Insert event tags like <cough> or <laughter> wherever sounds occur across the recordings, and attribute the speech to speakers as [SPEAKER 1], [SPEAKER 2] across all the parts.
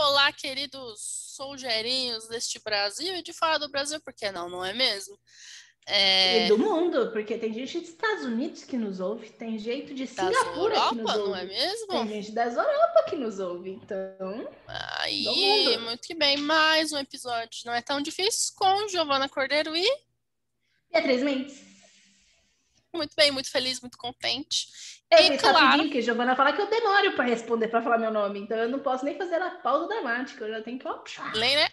[SPEAKER 1] Olá, queridos solgerinhos deste Brasil e de fora do Brasil, porque não, não é mesmo? É... E do
[SPEAKER 2] mundo, porque tem gente dos Estados Unidos que nos ouve, tem jeito de Singapura Europa, que nos ouve. não é mesmo? Tem gente das Europa
[SPEAKER 1] que nos ouve, então... Aí, muito que bem, mais um episódio Não É Tão Difícil com Giovana Cordeiro e... Beatriz Mendes. Muito bem, muito feliz, muito contente.
[SPEAKER 2] Eu e claro... que que Giovana fala que eu demoro para responder, para falar meu nome. Então eu não posso nem fazer a pausa dramática, eu já tenho que...
[SPEAKER 1] Lê, né?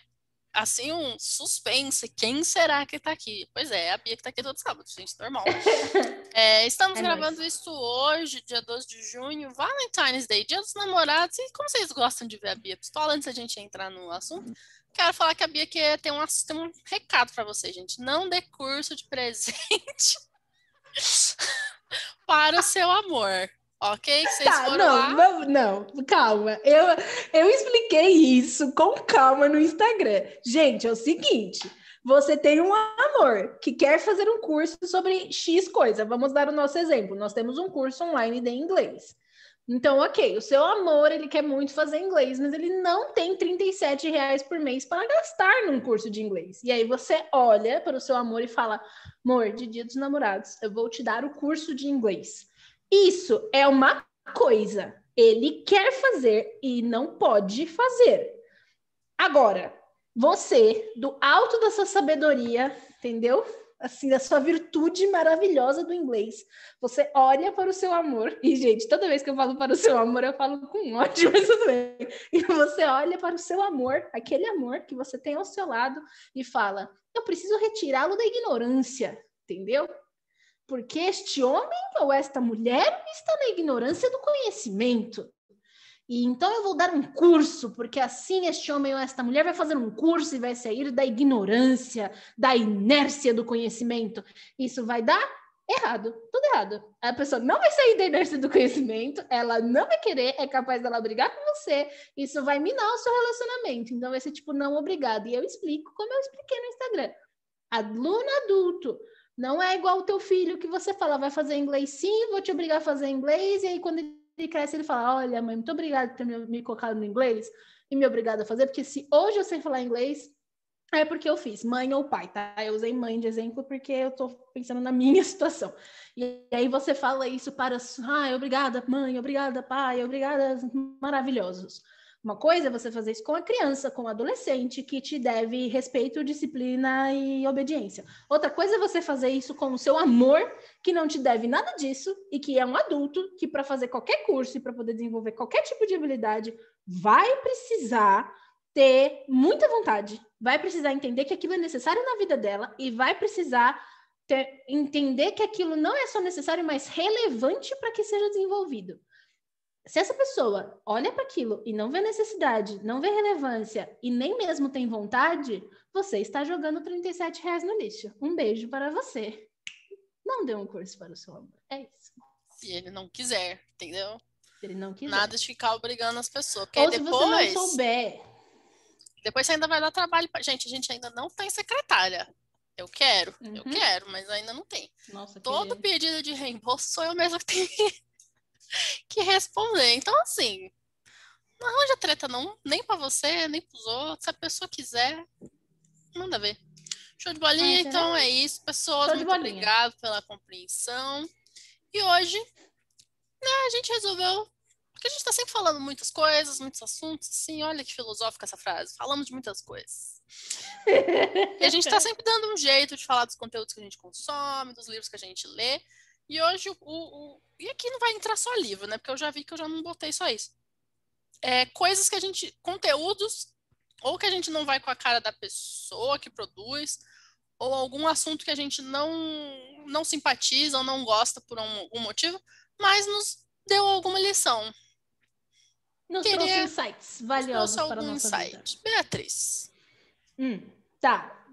[SPEAKER 1] Assim, um suspense. Quem será que tá aqui? Pois é, é a Bia que tá aqui todo sábado, gente, normal. <laughs> é, estamos é gravando nóis. isso hoje, dia 12 de junho, Valentine's Day, dia dos namorados. E como vocês gostam de ver a Bia pistola, antes da gente entrar no assunto, quero falar que a Bia quer ter um, tem um recado para vocês, gente. Não dê curso de presente. <laughs> para o seu amor. Ok? Vocês tá, não, lá? não,
[SPEAKER 2] calma. Eu, eu expliquei isso com calma no Instagram. Gente, é o seguinte: você tem um amor que quer fazer um curso sobre X coisa. Vamos dar o nosso exemplo. Nós temos um curso online de inglês. Então, ok, o seu amor, ele quer muito fazer inglês, mas ele não tem 37 reais por mês para gastar num curso de inglês. E aí você olha para o seu amor e fala, amor, de dia dos namorados, eu vou te dar o curso de inglês. Isso é uma coisa. Ele quer fazer e não pode fazer. Agora, você, do alto da sua sabedoria, entendeu? assim, da sua virtude maravilhosa do inglês. Você olha para o seu amor. E, gente, toda vez que eu falo para o seu amor, eu falo com ódio, <laughs> mas tudo bem. E você olha para o seu amor, aquele amor que você tem ao seu lado, e fala: Eu preciso retirá-lo da ignorância, entendeu? Porque este homem ou esta mulher está na ignorância do conhecimento. E então eu vou dar um curso, porque assim este homem ou esta mulher vai fazer um curso e vai sair da ignorância, da inércia do conhecimento. Isso vai dar errado, tudo errado. A pessoa não vai sair da inércia do conhecimento, ela não vai querer, é capaz dela brigar com você, isso vai minar o seu relacionamento. Então vai ser tipo não obrigado. E eu explico como eu expliquei no Instagram. Aluno adulto, não é igual o teu filho que você fala, vai fazer inglês sim, vou te obrigar a fazer inglês, e aí quando ele ele cresce, ele fala: Olha, mãe, muito obrigada por ter me, me colocado no inglês e me obrigado a fazer, porque se hoje eu sei falar inglês, é porque eu fiz, mãe ou pai, tá? Eu usei mãe de exemplo porque eu tô pensando na minha <laughs> situação. E aí você fala isso para, ah, obrigada, mãe, obrigada, pai, obrigada, maravilhosos. Uma coisa é você fazer isso com a criança, com o adolescente, que te deve respeito, disciplina e obediência. Outra coisa é você fazer isso com o seu amor, que não te deve nada disso e que é um adulto que, para fazer qualquer curso e para poder desenvolver qualquer tipo de habilidade, vai precisar ter muita vontade, vai precisar entender que aquilo é necessário na vida dela e vai precisar ter, entender que aquilo não é só necessário, mas relevante para que seja desenvolvido se essa pessoa olha para aquilo e não vê necessidade, não vê relevância e nem mesmo tem vontade, você está jogando 37 reais no lixo. Um beijo para você. Não dê um curso para o
[SPEAKER 1] seu amor. É isso. Se ele não quiser, entendeu? Se ele não quiser. Nada de ficar obrigando as pessoas. Porque Ou se depois... você não souber. Depois você ainda vai dar trabalho. Pra... Gente, a gente ainda não tem secretária. Eu quero, uhum. eu quero, mas ainda não tem. Nossa, Todo que... pedido de reembolso sou eu mesma que tenho. <laughs> que responder. Então, assim, não arranja treta, não. Nem para você, nem pros outros. Se a pessoa quiser, manda ver. Show de bolinha, então é isso. Pessoas, muito bolinha. obrigado pela compreensão. E hoje, né, a gente resolveu. Porque a gente está sempre falando muitas coisas, muitos assuntos, assim, olha que filosófica essa frase. Falamos de muitas coisas. e a gente está <laughs> sempre dando um jeito de falar dos conteúdos que a gente consome, dos livros que a gente lê. E hoje o, o, E aqui não vai entrar só livro, né? Porque eu já vi que eu já não botei só isso. É, coisas que a gente. conteúdos, ou que a gente não vai com a cara da pessoa que produz, ou algum assunto que a gente não, não simpatiza ou não gosta por algum um motivo, mas nos deu alguma lição. Nos Queria... trouxe
[SPEAKER 2] insights valiosos trouxe para algum nossa insight.
[SPEAKER 1] Vida. Beatriz.
[SPEAKER 2] Hum, tá.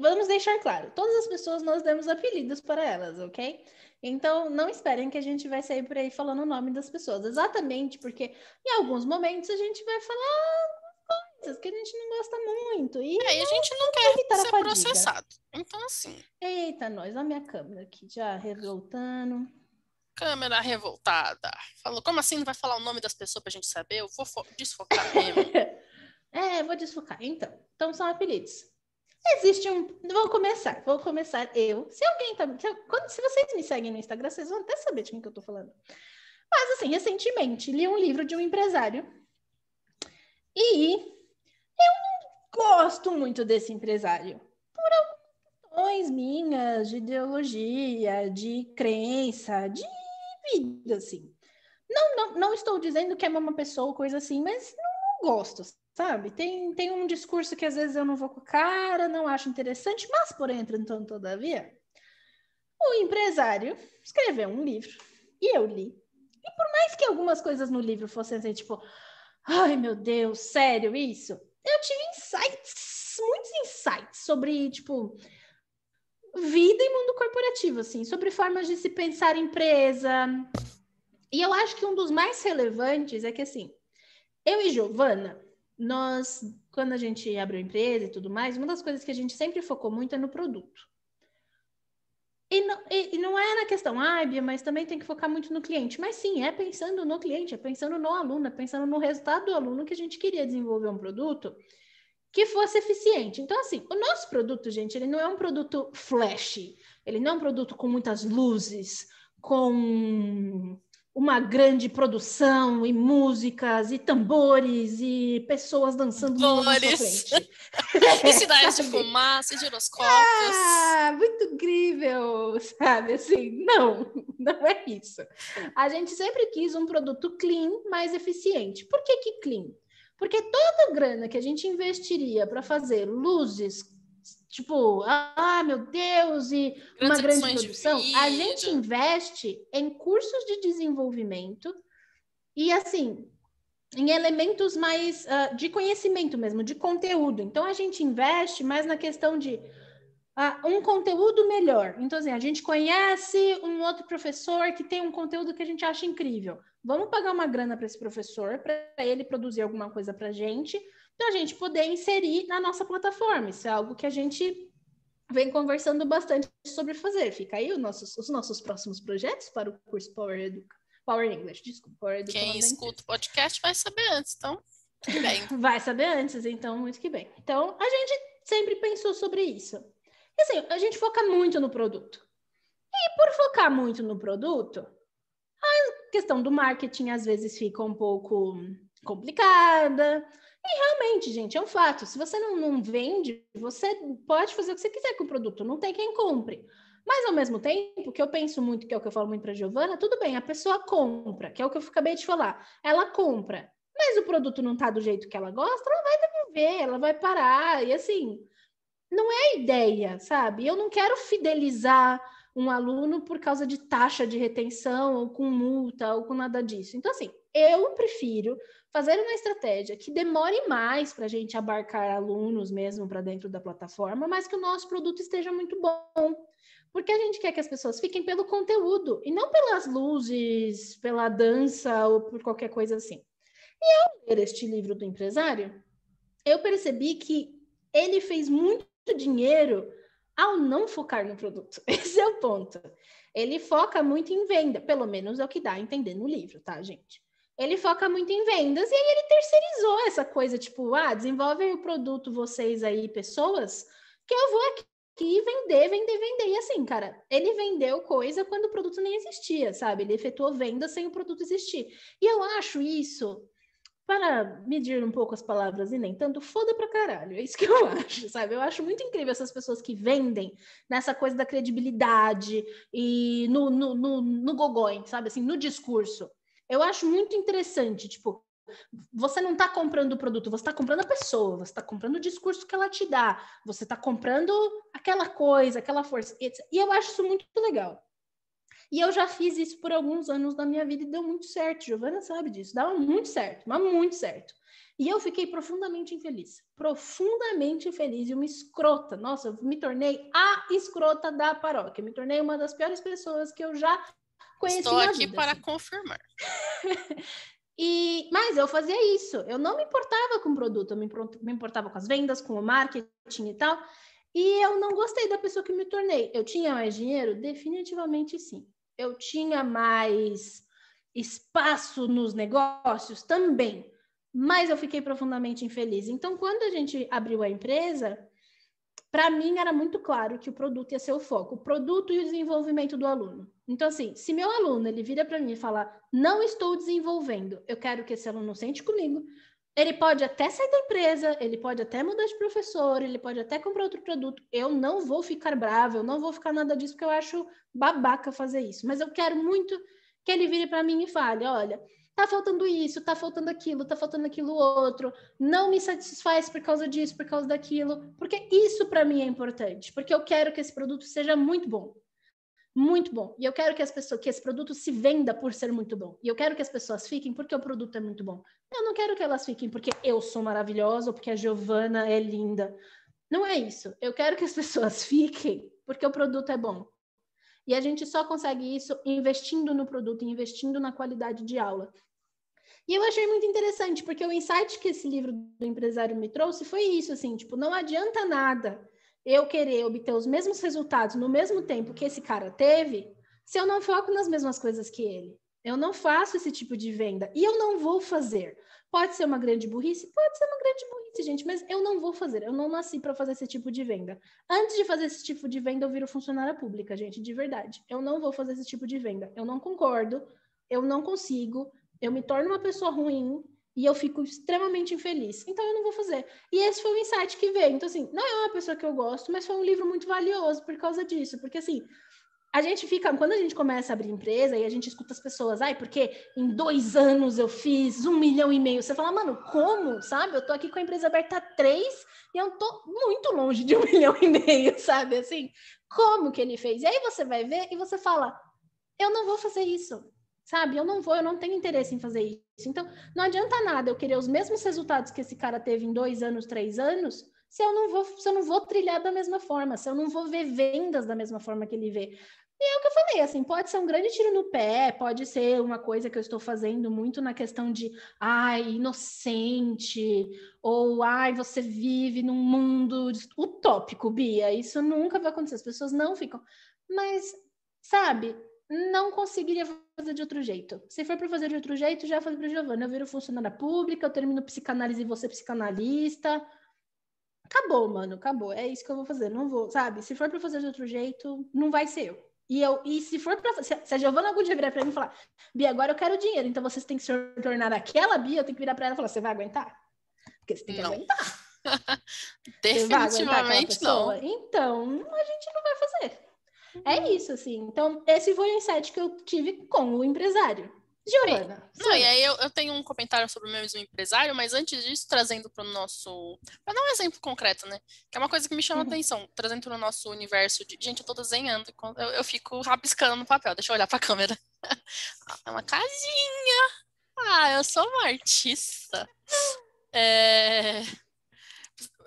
[SPEAKER 2] Vamos deixar claro. Todas as pessoas nós demos apelidos para elas, ok? Então, não esperem que a gente vai sair por aí falando o nome das pessoas, exatamente porque em alguns momentos a gente vai falar coisas que a gente não gosta muito. E é, a é, gente não quer ser processado.
[SPEAKER 1] Então, assim.
[SPEAKER 2] Eita, nós, a minha câmera aqui já revoltando.
[SPEAKER 1] Câmera revoltada. Falou, como assim não vai falar o nome das pessoas pra gente saber? Eu vou desfocar mesmo.
[SPEAKER 2] <laughs> é, vou desfocar. Então, então são apelidos. Existe um. Vou começar, vou começar eu. Se alguém tá. Se, quando, se vocês me seguem no Instagram, vocês vão até saber de quem que eu tô falando. Mas, assim, recentemente li um livro de um empresário. E eu não gosto muito desse empresário. Por algumas minhas de ideologia, de crença, de vida, assim. Não, não, não estou dizendo que é uma pessoa ou coisa assim, mas não, não gosto, Sabe? Tem, tem um discurso que às vezes eu não vou com a cara, não acho interessante, mas, porém, entretanto, todavia, o empresário escreveu um livro e eu li. E por mais que algumas coisas no livro fossem assim, tipo, ai meu Deus, sério isso? Eu tive insights, muitos insights sobre, tipo, vida e mundo corporativo, assim, sobre formas de se pensar empresa. E eu acho que um dos mais relevantes é que, assim, eu e Giovana, nós, quando a gente abriu a empresa e tudo mais, uma das coisas que a gente sempre focou muito é no produto. E não, e, e não é na questão, ah, Bia, mas também tem que focar muito no cliente. Mas sim, é pensando no cliente, é pensando no aluno, é pensando no resultado do aluno que a gente queria desenvolver um produto que fosse eficiente. Então, assim, o nosso produto, gente, ele não é um produto flash, ele não é um produto com muitas luzes, com uma grande produção e músicas e tambores e pessoas dançando frente. <laughs> e cidades de
[SPEAKER 1] fumaça, giroscópios.
[SPEAKER 2] Ah, muito incrível, sabe? Assim, não, <laughs> não é isso. A gente sempre quis um produto clean, mais eficiente. Por que que clean? Porque toda grana que a gente investiria para fazer luzes, tipo, ah, meu Deus, e Grandes uma grande produção. A gente investe em cursos de desenvolvimento e, assim, em elementos mais uh, de conhecimento mesmo, de conteúdo. Então, a gente investe mais na questão de uh, um conteúdo melhor. Então, assim, a gente conhece um outro professor que tem um conteúdo que a gente acha incrível. Vamos pagar uma grana para esse professor, para ele produzir alguma coisa para a gente para a gente poder inserir na nossa plataforma. Isso é algo que a gente vem conversando bastante sobre fazer. Fica aí nossos, os nossos próximos projetos para o curso Power Educa. Power English, desculpa. Power Educa Quem escuta
[SPEAKER 1] o podcast vai saber antes, então.
[SPEAKER 2] Muito bem. <laughs> vai saber antes, então, muito que bem. Então, a gente sempre pensou sobre isso. E assim, a gente foca muito no produto. E por focar muito no produto, a questão do marketing às vezes fica um pouco complicada, e realmente, gente, é um fato. Se você não, não vende, você pode fazer o que você quiser com o produto, não tem quem compre. Mas ao mesmo tempo, que eu penso muito, que é o que eu falo muito para a Giovana, tudo bem, a pessoa compra, que é o que eu acabei de falar. Ela compra, mas o produto não está do jeito que ela gosta, ela vai devolver, ela vai parar, e assim, não é a ideia, sabe? Eu não quero fidelizar um aluno por causa de taxa de retenção, ou com multa, ou com nada disso. Então, assim, eu prefiro fazer uma estratégia que demore mais para a gente abarcar alunos mesmo para dentro da plataforma, mas que o nosso produto esteja muito bom. Porque a gente quer que as pessoas fiquem pelo conteúdo e não pelas luzes, pela dança ou por qualquer coisa assim. E ao ler este livro do empresário, eu percebi que ele fez muito dinheiro ao não focar no produto. <laughs> Esse é o ponto. Ele foca muito em venda, pelo menos é o que dá a entender no livro, tá, gente? ele foca muito em vendas e aí ele terceirizou essa coisa, tipo, ah, desenvolvem o produto vocês aí, pessoas, que eu vou aqui vender, vender, vender. E assim, cara, ele vendeu coisa quando o produto nem existia, sabe? Ele efetuou venda sem o produto existir. E eu acho isso, para medir um pouco as palavras e nem tanto, foda pra caralho. É isso que eu <laughs> acho, sabe? Eu acho muito incrível essas pessoas que vendem nessa coisa da credibilidade e no, no, no, no sabe? Assim, no discurso. Eu acho muito interessante, tipo, você não está comprando o produto, você está comprando a pessoa, você está comprando o discurso que ela te dá, você está comprando aquela coisa, aquela força. Etc. E eu acho isso muito legal. E eu já fiz isso por alguns anos da minha vida e deu muito certo. Giovana sabe disso, dava muito certo, mas muito certo. E eu fiquei profundamente infeliz, profundamente infeliz e uma escrota. Nossa, eu me tornei a escrota da paróquia, me tornei uma das piores pessoas que eu já
[SPEAKER 1] Conheci Estou aqui vida, para assim. confirmar.
[SPEAKER 2] <laughs> e, mas eu fazia isso. Eu não me importava com o produto, eu me, me importava com as vendas, com o marketing e tal. E eu não gostei da pessoa que me tornei. Eu tinha mais dinheiro? Definitivamente sim. Eu tinha mais espaço nos negócios? Também. Mas eu fiquei profundamente infeliz. Então, quando a gente abriu a empresa, para mim era muito claro que o produto ia ser o foco, o produto e o desenvolvimento do aluno. Então, assim, se meu aluno ele vira para mim e falar, não estou desenvolvendo, eu quero que esse aluno sente comigo, ele pode até sair da empresa, ele pode até mudar de professor, ele pode até comprar outro produto. Eu não vou ficar brava, eu não vou ficar nada disso, porque eu acho babaca fazer isso. Mas eu quero muito que ele vire para mim e fale: olha, tá faltando isso, tá faltando aquilo, tá faltando aquilo outro, não me satisfaz por causa disso, por causa daquilo, porque isso para mim é importante, porque eu quero que esse produto seja muito bom. Muito bom. E eu quero que as pessoas, que esse produto se venda por ser muito bom. E eu quero que as pessoas fiquem porque o produto é muito bom. Eu não quero que elas fiquem porque eu sou maravilhosa ou porque a Giovana é linda. Não é isso. Eu quero que as <laughs> pessoas fiquem porque o produto é bom. E a gente só consegue isso investindo no produto, investindo na qualidade de aula. E eu achei muito interessante, porque o insight que esse livro do empresário me trouxe foi isso, assim, tipo, não adianta nada eu querer obter os mesmos resultados no mesmo tempo que esse cara teve, se eu não foco nas mesmas coisas que ele. Eu não faço esse tipo de venda e eu não vou fazer, Pode ser uma grande burrice? Pode ser uma grande burrice, gente, mas eu não vou fazer. Eu não nasci para fazer esse tipo de venda. Antes de fazer esse tipo de venda, eu viro funcionária pública, gente, de verdade. Eu não vou fazer esse tipo de venda. Eu não concordo, eu não consigo, eu me torno uma pessoa ruim e eu fico extremamente infeliz. Então eu não vou fazer. E esse foi o insight que veio. Então assim, não é uma pessoa que eu gosto, mas foi um livro muito valioso por causa disso, porque assim, a gente fica, quando a gente começa a abrir empresa e a gente escuta as pessoas, ai, porque em dois anos eu fiz um milhão e meio. Você fala, mano, como? Sabe? Eu tô aqui com a empresa aberta há três e eu tô muito longe de um <laughs> milhão e meio, sabe? Assim, como que ele fez? E aí você vai ver e você fala, eu não vou fazer isso, sabe? Eu não vou, eu não tenho interesse em fazer isso. Então, não adianta nada eu querer os mesmos resultados que esse cara teve em dois anos, três anos, se eu não vou, se eu não vou trilhar da mesma forma, se eu não vou ver vendas da mesma forma que ele vê. E é o que eu falei, assim, pode ser um grande tiro no pé, pode ser uma coisa que eu estou fazendo muito na questão de, ai, inocente, ou ai, você vive num mundo utópico, Bia, isso nunca vai acontecer, as pessoas não ficam. Mas, sabe, não conseguiria fazer de outro jeito. Se for para fazer de outro jeito, já falei para Giovana, eu viro funcionária pública, eu termino psicanálise e você psicanalista. Acabou, mano, acabou. É isso que eu vou fazer, não vou, sabe? Se for para fazer de outro jeito, não vai ser eu. E, eu, e se for pra, se, se a Giovana Good virar para mim e falar, Bia, agora eu quero dinheiro, então vocês têm que se tornar aquela Bia, eu tenho que virar para ela e falar, você vai aguentar?
[SPEAKER 1] Porque você tem que não. aguentar.
[SPEAKER 2] <laughs> Definitivamente não. Então, a gente não vai fazer. É uhum. É isso, assim. Então, esse foi o insight que eu
[SPEAKER 1] tive com
[SPEAKER 2] o empresário. Giovana.
[SPEAKER 1] Não, e aí eu, eu, tenho um comentário sobre o mesmo empresário, mas antes disso, trazendo para o nosso. Para dar um exemplo concreto, né? Que é uma coisa que me chama uhum. a atenção, trazendo para o nosso universo de. Gente, eu tô desenhando, eu, eu fico rabiscando no papel, deixa eu olhar para a câmera. <laughs> é uma casinha! Ah, eu sou uma artista. É...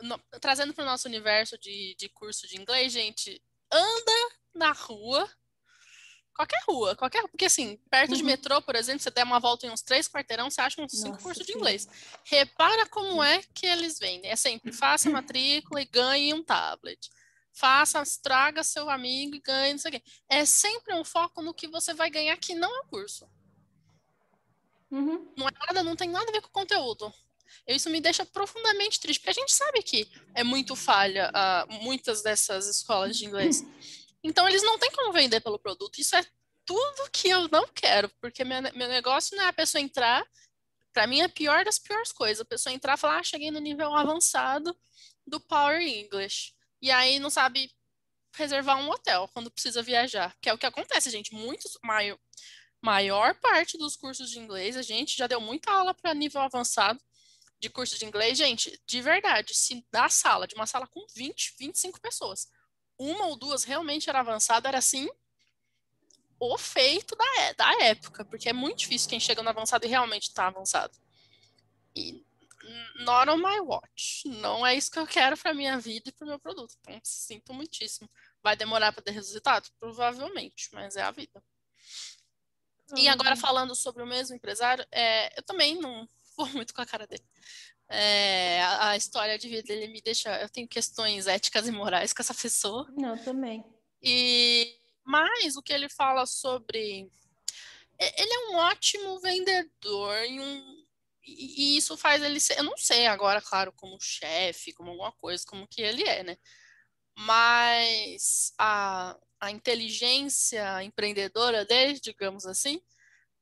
[SPEAKER 1] No... Trazendo para o nosso universo de, de curso de inglês, gente, anda na rua Qualquer rua, qualquer Porque assim, perto uhum. de metrô, por exemplo, você der uma volta em uns três quarteirão, você acha uns Nossa, cinco cursos de inglês. Repara como uhum. é que eles vendem. É sempre, faça matrícula e ganhe um tablet. Faça, traga seu amigo e ganhe, não sei o quê. É sempre um foco no que você vai ganhar, que não é o curso. Uhum. Não é nada, não tem nada a ver com o conteúdo. Isso me deixa profundamente triste, porque a gente sabe que é muito falha uh, muitas dessas escolas de inglês. Então eles não têm como vender pelo produto. Isso é tudo que eu não quero, porque meu, meu negócio não é a pessoa entrar. Para mim é a pior das piores coisas. A pessoa entrar e falar, ah, cheguei no nível avançado do Power English. E aí não sabe reservar um hotel quando precisa viajar, que é o que acontece, gente. Muitos, maior, maior parte dos cursos de inglês, a gente já deu muita aula para nível avançado de curso de inglês, gente, de verdade, se dá sala, de uma sala com 20, 25 pessoas uma ou duas realmente era avançada, era assim o feito da, é, da época, porque é muito difícil quem chega no avançado e realmente está avançado. E not on my watch. Não é isso que eu quero para minha vida e para o meu produto. Então, sinto muitíssimo. Vai demorar para ter resultado? Provavelmente, mas é a vida. Hum. E agora, uhum. falando sobre o mesmo empresário, é, eu também não <laughs> vou muito com a cara dele. É, a, a, história de vida dele me deixa. Eu tenho questões éticas e morais com essa pessoa. Não, também. E mas o que ele fala sobre ele é um ótimo vendedor e, um, e isso faz ele ser. Eu não sei agora, claro, como chefe, como alguma coisa, como que ele é, né? Mas a, a inteligência empreendedora dele, digamos assim,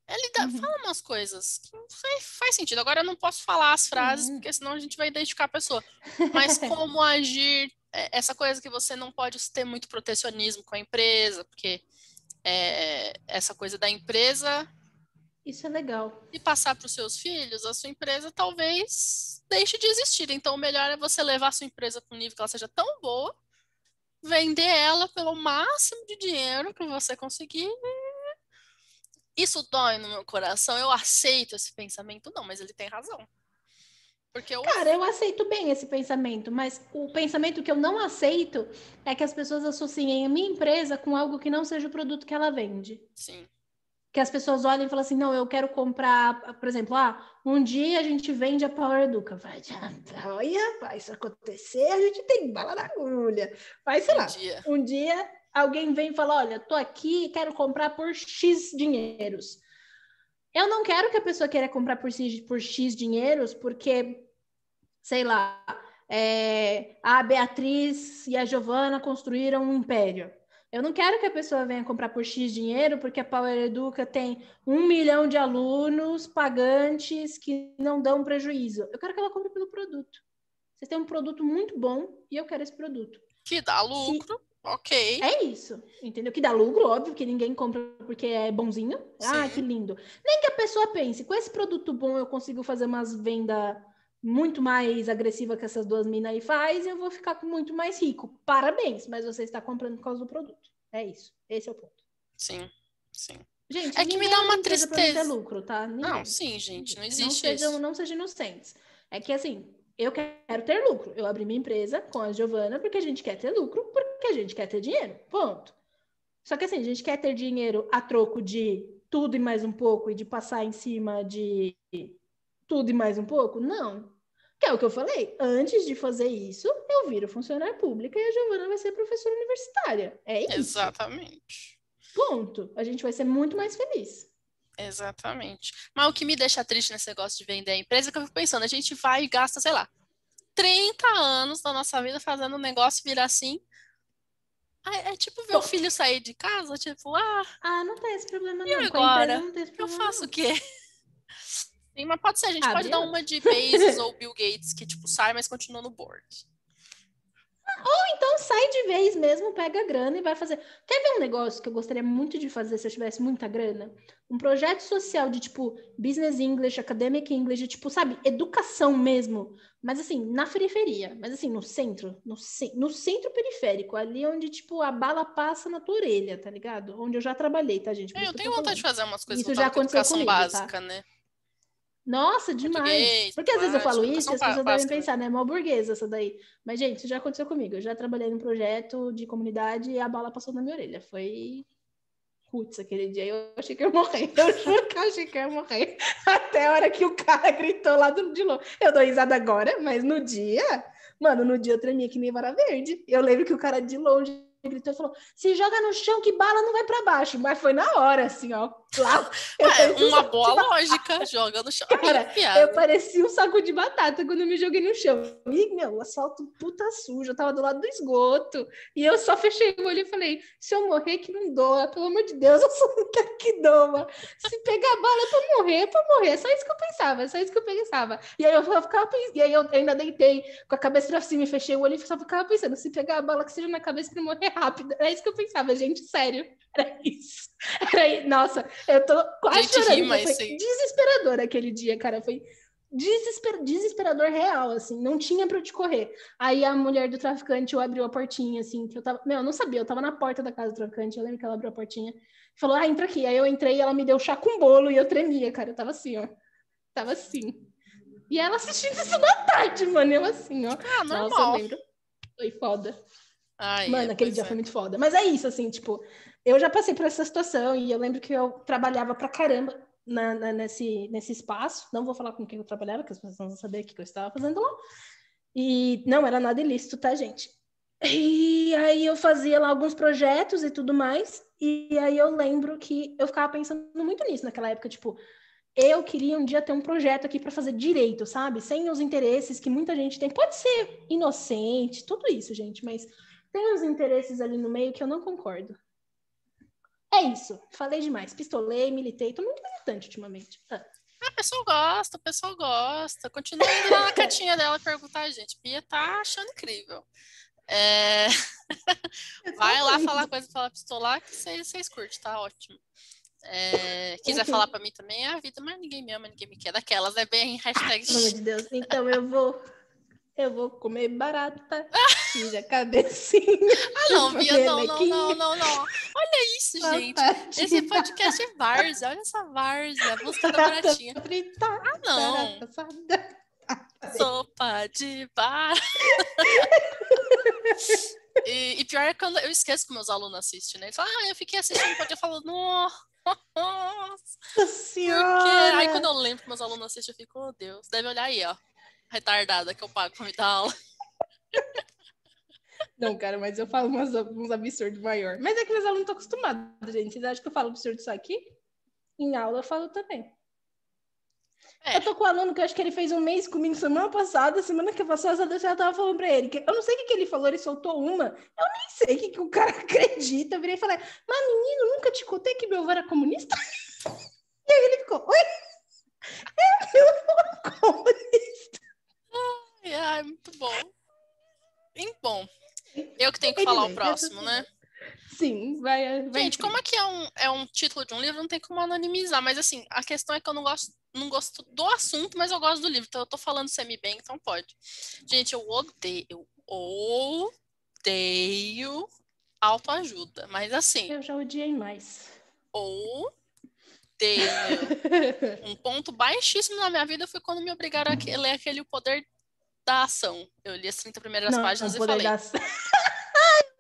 [SPEAKER 1] ele é dá, uhum. fala umas coisas que faz, faz, sentido. Agora eu não posso falar as frases, uhum. porque senão a gente vai identificar a pessoa. Mas <laughs> como agir, é, essa coisa que você não pode ter muito protecionismo com a empresa, porque é, essa coisa da empresa. Isso é legal. E passar para os seus filhos, a sua empresa talvez deixe de existir. Então, o melhor é você levar a sua empresa para um nível que ela seja tão boa, vender ela pelo máximo de dinheiro que você conseguir isso dói no meu coração, eu aceito esse pensamento. Não, mas ele tem razão.
[SPEAKER 2] Porque eu... Cara, eu aceito bem esse pensamento, mas o pensamento que eu não aceito é que as pessoas associem a minha empresa com algo que não seja o produto que ela vende. Sim. Que as pessoas olhem e falam assim: não, eu quero comprar, por exemplo, ah, um dia a gente vende a Power Educa. Vai, olha, vai isso acontecer, a gente tem bala na agulha. Vai, sei um lá, dia. um dia alguém vem e fala: Olha, tô aqui quero comprar por X dinheiros. Eu não quero que a pessoa queira comprar por, por X dinheiros, porque, sei lá, é, a Beatriz e a Giovana construíram um império. Eu não quero que a pessoa venha comprar por X dinheiro, porque a Power Educa tem um milhão de alunos pagantes que não dão prejuízo. Eu quero que ela compre pelo produto. Vocês têm um produto muito bom e eu quero esse produto. Que dá lucro. Ok. É isso. Entendeu? Que dá lucro, óbvio, que ninguém compra porque é bonzinho. Sim. Ah, que lindo. Nem que a pessoa pense, com esse produto bom eu consigo fazer umas vendas muito mais agressiva que essas duas minas aí faz, eu vou ficar muito mais rico. Parabéns, mas você está comprando por causa do produto. É isso. Esse é o ponto.
[SPEAKER 1] Sim, sim. Gente, é que me dá uma tristeza.
[SPEAKER 2] lucro, tá? Não,
[SPEAKER 1] sim, gente, não existe não sejam, isso.
[SPEAKER 2] Não sejam inocentes. É que assim, eu quero ter lucro. Eu abri minha empresa com a Giovana porque a gente quer ter lucro, porque a gente quer ter dinheiro. Ponto. Só que assim, a gente quer ter dinheiro a troco de tudo e mais um pouco e de passar em cima de tudo e mais um pouco? Não. Que é o que eu falei. Antes de fazer isso, eu viro funcionária pública e a Giovana vai ser professora universitária. É isso.
[SPEAKER 1] Exatamente.
[SPEAKER 2] Ponto. A gente vai ser muito mais
[SPEAKER 1] feliz. Exatamente. Mas o que me deixa triste nesse negócio de vender a empresa é que eu fico pensando, a gente vai e gasta, sei lá, 30 anos da nossa vida fazendo um negócio virar assim. É, é tipo ver Pô. o filho sair de casa, tipo, ah. Ah, não tem esse problema, não. E agora? Empresa, eu faço não. o quê? <laughs> Sim, mas pode ser, a gente ah, pode Deus. dar uma de Bezos ou Bill Gates, que, tipo, sai, mas continua no board.
[SPEAKER 2] Ou então sai de vez mesmo, pega a grana e vai fazer. Quer ver um negócio que eu gostaria muito de fazer se eu tivesse muita grana? Um projeto social de tipo business English, academic English, de, tipo, sabe, educação mesmo. Mas assim, na periferia, mas assim, no centro, no, ce... no centro periférico, ali onde, tipo, a bala passa na tua orelha, tá ligado? Onde eu já trabalhei, tá, gente? É, eu tenho vontade
[SPEAKER 1] de fazer umas coisas isso já aconteceu educação comigo, tá? básica, tá? né?
[SPEAKER 2] Nossa, demais. Português, Porque às vezes eu falo isso e as pessoas devem né? pensar, né? É mó burguesa essa daí. Mas, gente, isso já aconteceu comigo. Eu já trabalhei num projeto de comunidade e a bala passou na minha orelha. Foi. Putz, aquele dia eu achei que eu morri. <laughs> Eu juro que eu achei que eu ia morrer. <laughs> Até a hora que o cara gritou lá do, de longe. Eu dou risada agora, mas no dia. Mano, no dia eu tremia que nem vara verde. Eu lembro que o cara de longe gritou e falou: se joga no chão que bala não vai para baixo. Mas foi na hora, assim, ó.
[SPEAKER 1] Lá, <laughs> é, uma boa lógica, joga no chão. <laughs> Cara, eu
[SPEAKER 2] parecia um saco de batata quando eu me joguei no chão. E, meu, o asfalto puta sujo, eu tava do lado do esgoto. E eu só fechei o olho e falei: se eu morrer, que não doa, pelo amor de Deus, <laughs> eu sou não que doa. Se pegar bala eu vou morrer, é morrer. É só isso que eu pensava, é só isso que eu pensava. E aí eu, ficava pensando, e aí eu ainda deitei com a cabeça pra cima e fechei o olho e só ficava pensando: se pegar a bala que seja na cabeça pra morrer, é rápido. Era é isso que eu pensava, gente, sério. Era isso. Era... Nossa, eu tô quase gente, chorando. Rima, foi sim. desesperador aquele dia, cara. Foi desesper... desesperador real, assim. Não tinha pra eu te correr. Aí a mulher do traficante eu abriu a portinha, assim, que eu tava. Meu, eu não sabia, eu tava na porta da casa do traficante. Eu lembro que ela abriu a portinha e falou: Ah, entra aqui. Aí eu entrei e ela me deu chá com bolo e eu tremia, cara. Eu tava assim, ó. Tava assim. E ela assistindo isso na tarde, mano. Eu assim, ó. Ah, normal. Nossa, eu lembro. Foi foda. Ai, Mano, é, aquele dia é. foi muito foda. Mas é isso, assim, tipo, eu já passei por essa situação e eu lembro que eu trabalhava pra caramba na, na, nesse, nesse espaço. Não vou falar com quem eu trabalhava, porque as pessoas não vão saber o que eu estava fazendo lá. E não era nada ilícito, tá, gente? E aí eu fazia lá alguns projetos e tudo mais. E aí eu lembro que eu ficava pensando muito nisso naquela época, tipo, eu queria um dia ter um projeto aqui para fazer direito, sabe? Sem os interesses que muita gente tem. Pode ser inocente, tudo isso, gente, mas tem uns interesses ali no meio que eu não concordo. É isso. Falei demais. Pistolei, militei. Tô muito militante ultimamente. Ah.
[SPEAKER 1] A pessoa gosta, a pessoa gosta. Continua indo lá na <laughs> catinha dela perguntar a gente. Pia tá achando incrível. É... Vai lá falar coisa, falar pistolar, que vocês curtem, tá ótimo. É... Quiser é é okay. falar pra mim também, é a vida, mas ninguém me ama, ninguém me quer. Daquelas, é né? Bem hashtag. Pelo amor de Deus, então eu vou eu vou comer barata. Tira a cabecinha. <laughs> Ah, não, Bia, <laughs> não, não, não, não, não. Olha isso, gente. Esse podcast é várzea. Olha essa várzea. A música da baratinha. Ah, não. Sopa de barata. E, e, pior é quando eu esqueço que meus alunos assistem, né? Eles falam, ah, eu fiquei assistindo, porque eu falo, nossa. Nossa senhora! Porque... Aí quando eu lembro que meus alunos assistem, eu fico, oh Deus, deve olhar aí, ó retardada que eu pago pra me dar aula. <laughs>
[SPEAKER 2] Não, cara, mas eu falo umas, uns absurdos maior. Mas é que meus alunos estão acostumados, gente. Vocês acham que eu falo absurdo isso aqui? Em aula eu falo também. É. Eu tô com um aluno que eu acho que ele fez um mês comigo semana passada, semana que passou, essa eu já tava falando pra ele. Que eu não sei o que, que ele falou, ele soltou uma. Eu nem sei o que, que o cara <laughs> acredita. Eu virei e falei, mas menino, nunca te contei que meu avô era comunista? <laughs> E aí ele ficou, oi?
[SPEAKER 1] É meu avô comunista é muito bom. E bom, eu que tenho que falar o é próximo, né? Sim, vai. vai Gente, sim. como é que é um, é um título de um livro, não tem como anonimizar, mas assim, a questão é que eu não gosto, não gosto do assunto, mas eu gosto do livro, então eu tô falando semi-bem, então pode. Gente, eu odeio, eu odeio autoajuda, mas assim. Eu já odiei mais. odeio. <laughs> um ponto baixíssimo na minha vida foi quando me obrigaram a ler aquele O Poder da ação. Eu li as 30 primeiras não, páginas não, e falei. Da...
[SPEAKER 2] Hum,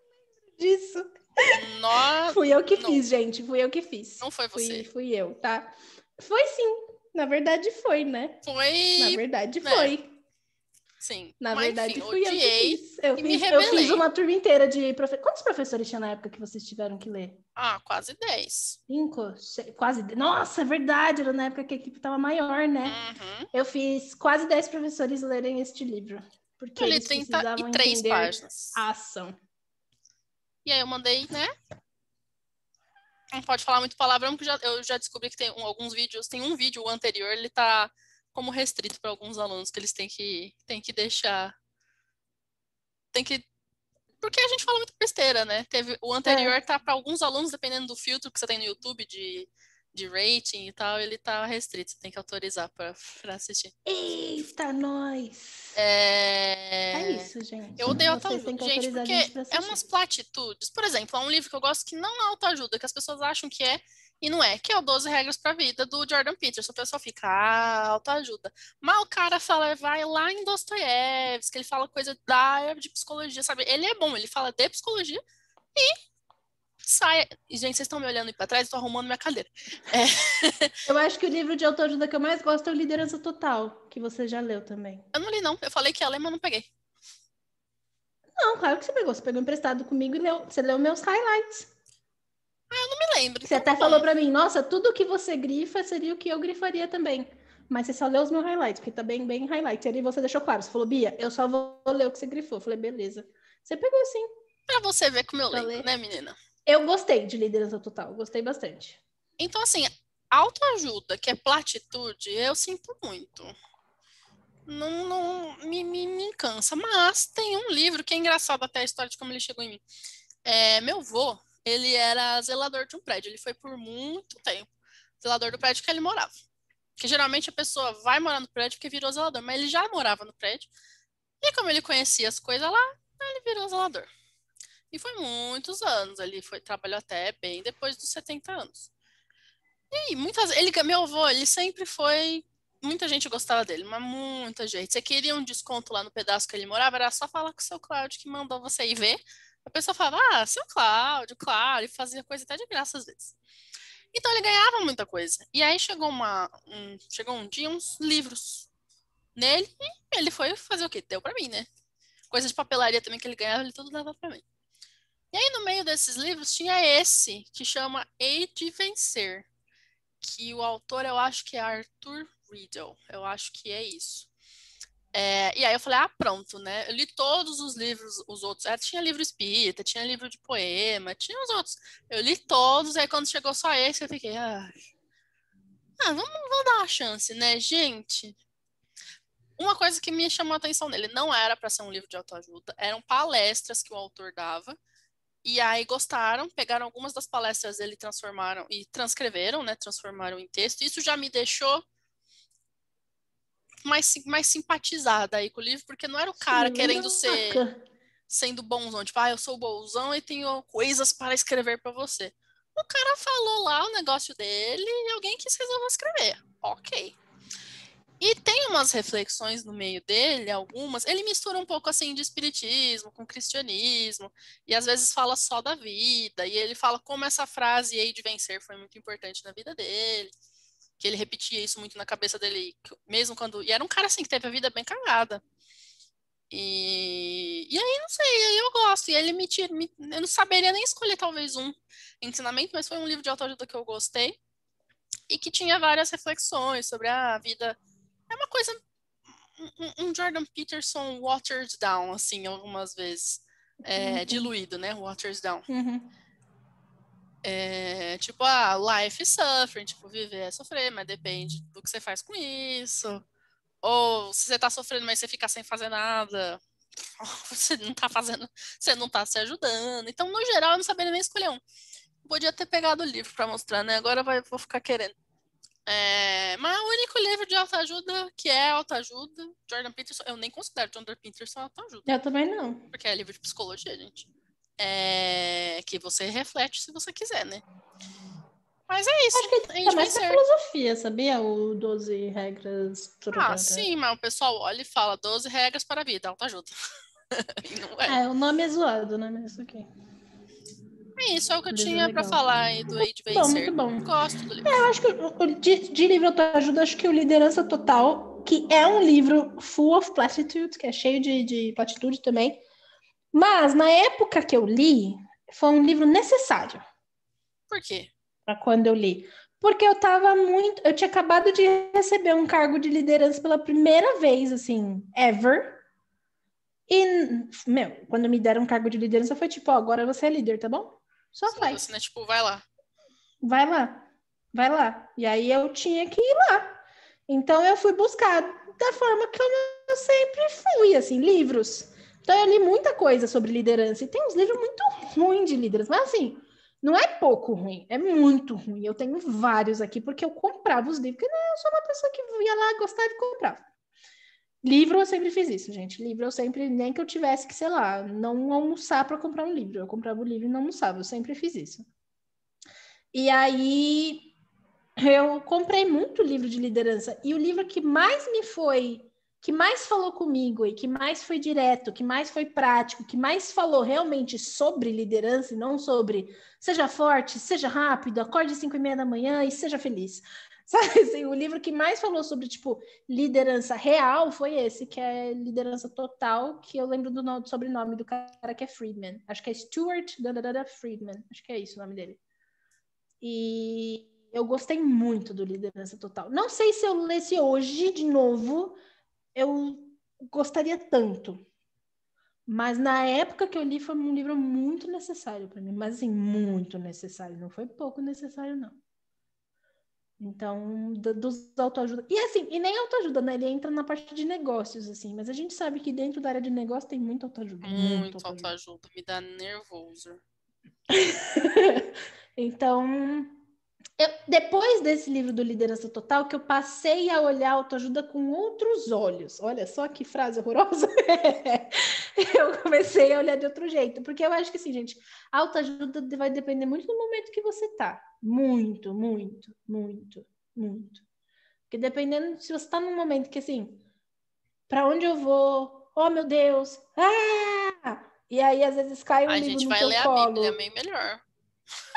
[SPEAKER 2] <laughs> disso. No... Fui eu que não. fiz, gente. Fui eu que fiz. Não foi você. Fui, fui eu, tá? Foi sim. Na verdade foi, né? Foi. Na verdade é. foi. Sim. Na Mas, verdade, enfim, fui odiei eu que fiz. Eu, fiz, eu fiz uma turma inteira de professores. Quantos professores tinha na época que vocês tiveram que ler?
[SPEAKER 1] Ah, quase 10.
[SPEAKER 2] Cinco? Seis, quase. Nossa, é verdade, era na época que a equipe estava maior, né? Uhum. Eu fiz quase 10 professores lerem este livro. Porque eu li 33 páginas.
[SPEAKER 1] A ação. E aí eu mandei, né? Não pode falar muito palavrão, porque já, eu já descobri que tem um, alguns vídeos. Tem um vídeo anterior, ele tá como restrito para alguns alunos que eles têm que, têm que deixar. Tem que. Porque a gente fala muito besteira, né? Teve, o anterior é. tá para alguns alunos, dependendo do filtro que você tem no YouTube de, de rating e tal, ele tá restrito, você tem que autorizar para assistir. Eita, nós! É... é isso, gente. Eu odeio autoajuda, gente, porque é umas platitudes. Por exemplo, há um livro que eu gosto que não é autoajuda, que as pessoas acham que é e não é, que é o 12 regras para a vida do Jordan Peterson. O pessoal fica, ah, autoajuda. Mas o cara fala, vai lá em Dostoiévski, ele fala coisa da área de psicologia, sabe? Ele é bom, ele fala de psicologia e sai. Gente, vocês estão me olhando para trás, estou arrumando minha cadeira. É.
[SPEAKER 2] <laughs> Eu acho que o livro de autoajuda que eu mais gosto é o Liderança Total, que você já leu também.
[SPEAKER 1] Eu não li, não. Eu falei que ia ler, mas não peguei.
[SPEAKER 2] Não, claro que você pegou. Você pegou emprestado comigo e leu. Você leu meus highlights. Ah, eu não me lembro. Você então até falou para mim, nossa, tudo que você grifa seria o que eu grifaria também. Mas você só leu os meus highlights, porque tá bem, bem highlight. E ali você deixou claro. Você falou, Bia, eu só vou ler o que você grifou. Eu falei, beleza. Você pegou assim? Pra você ver como eu leio, né, menina? Eu gostei de liderança total, gostei bastante.
[SPEAKER 1] Então, assim, autoajuda, que é platitude, eu sinto muito. Não, não me, me, me cansa. Mas tem um livro que é engraçado até a história de como ele chegou em mim. É, meu vô ele era zelador de um prédio, ele foi por muito tempo zelador do prédio que ele morava. Que geralmente a pessoa vai morar no prédio porque virou zelador, mas ele já morava no prédio. E como ele conhecia as coisas lá, ele virou zelador. E foi muitos anos, ele foi trabalhou até bem depois dos 70 anos. E muitas ele meu avô, ele sempre foi muita gente gostava dele, mas muita gente. Você queria um desconto lá no pedaço que ele morava, era só falar com o seu Cláudio que mandou você ir ver. A pessoa falava, ah, seu Cláudio, claro, e fazia coisa até de graça às vezes. Então ele ganhava muita coisa. E aí chegou, uma, um, chegou um dia uns livros nele e ele foi fazer o quê? Deu para mim, né? Coisa de papelaria também que ele ganhava, ele tudo dava para mim. E aí no meio desses livros tinha esse, que chama Hei de Vencer, que o autor eu acho que é Arthur Riddle, eu acho que é isso. É, e aí eu falei, ah, pronto, né? Eu li todos os livros, os outros. É, tinha livro espírita, tinha livro de poema, tinha os outros. Eu li todos, aí quando chegou só esse, eu fiquei, ah, ah vamos, vamos dar uma chance, né, gente? Uma coisa que me chamou a atenção nele, não era para ser um livro de autoajuda, eram palestras que o autor dava. E aí gostaram, pegaram algumas das palestras dele transformaram e transcreveram, né? Transformaram em texto. Isso já me deixou mais, mais simpatizada aí com o livro, porque não era o cara Sim, querendo é ser sendo bonzão, tipo, ah, eu sou bonzão e tenho coisas para escrever para você. O cara falou lá o negócio dele e alguém quis resolver escrever. Ok. E tem umas reflexões no meio dele, algumas. Ele mistura um pouco assim de espiritismo com cristianismo, e às vezes fala só da vida, e ele fala como essa frase hei de vencer foi muito importante na vida dele que ele repetia isso muito na cabeça dele, mesmo quando. E era um cara assim que teve a vida bem cagada. E, e aí, não sei, aí eu gosto. E ele me, tira, me Eu não saberia nem escolher, talvez, um ensinamento, mas foi um livro de autoajuda que eu gostei e que tinha várias reflexões sobre a vida. É uma coisa. Um, um Jordan Peterson watered down, assim, algumas vezes. É, uhum. Diluído, né? Watered down. Uhum. É, tipo, ah, life suffering, tipo, viver é sofrer, mas depende do que você faz com isso. Ou se você tá sofrendo, mas você fica sem fazer nada, <laughs> você não tá fazendo, você não tá se ajudando. Então, no geral, eu não sabia nem escolher um. Podia ter pegado o livro para mostrar, né? Agora vai, vou ficar querendo. É, mas o único livro de autoajuda que é autoajuda, Jordan Peterson, eu nem considero Jordan Peterson autoajuda. Eu também não. Porque é livro de psicologia, gente é, que você reflete se você quiser, né? Mas é isso. Acho que é mais filosofia,
[SPEAKER 2] sabia? O 12 regras. Ah, né? sim,
[SPEAKER 1] mas o pessoal olha e fala 12 regras para a vida, autoajuda.
[SPEAKER 2] <laughs> é. é, o nome é zoado, né? Isso aqui.
[SPEAKER 1] É isso, é o que eu tinha para falar aí do Aid Vencer. Muito bom, muito bom. Gosto do livro. É, eu
[SPEAKER 2] acho que o, de, de livro autoajuda, acho que o Liderança Total, que é um livro full of platitude, que é cheio de, de platitude também, mas, na época que eu li, foi um livro necessário. Por quê? Para quando eu li. Porque eu tava muito. Eu tinha acabado de receber um cargo de liderança pela primeira vez, assim, ever. E, meu, quando me deram um cargo de liderança, foi tipo, agora você é líder, tá bom?
[SPEAKER 1] Só faz. né? Tipo, vai lá.
[SPEAKER 2] Vai lá. Vai lá. E aí eu tinha que ir lá. Então eu fui buscar da forma que eu sempre fui, assim, livros. Então eu li muita coisa sobre liderança e tem uns livros muito ruins de liderança, mas assim, não é pouco ruim, é muito ruim. Eu tenho vários aqui porque eu comprava os livros, porque né, eu sou uma pessoa que ia lá gostar e comprava. Livro eu sempre fiz isso, gente. Livro eu sempre, nem que eu tivesse que, sei lá, não almoçar para comprar um livro. Eu comprava o livro e não almoçava, eu sempre fiz isso. E aí eu comprei muito livro de liderança e o livro que mais me foi que mais falou comigo e que mais foi direto, que mais foi prático, que mais falou realmente sobre liderança e não sobre seja forte, seja rápido, acorde às 5 e meia da manhã e seja feliz. <laughs> Sabe assim, o livro que mais falou sobre, tipo, liderança real foi esse, que é Liderança Total, que eu lembro do, nome, do sobrenome do cara que é Friedman. Acho que é Stuart da Friedman. Acho que é isso o nome dele. E eu gostei muito do Liderança Total. Não sei se eu lesse hoje de novo, eu gostaria tanto. Mas na época que eu li foi um livro muito necessário para mim, mas assim, muito necessário, não foi pouco necessário não. Então, do, dos autoajuda. E assim, e nem autoajuda, né? Ele entra na parte de negócios assim, mas a gente sabe que dentro da área de negócio tem muita autoajuda. Muito, muito
[SPEAKER 1] autoajuda, autoajuda. me dá nervoso.
[SPEAKER 2] <laughs> então, eu, depois desse livro do Liderança Total, que eu passei a olhar a autoajuda com outros olhos. Olha só que frase horrorosa. <laughs> eu comecei a olhar de outro jeito, porque eu acho que assim, gente, autoajuda vai depender muito do momento que você tá. Muito, muito, muito, muito. Porque dependendo se você está num momento que assim, para onde eu vou? Oh, meu Deus! Ah! E aí às vezes cai um a livro no seu colo. A gente vai ler a Bíblia bem é melhor.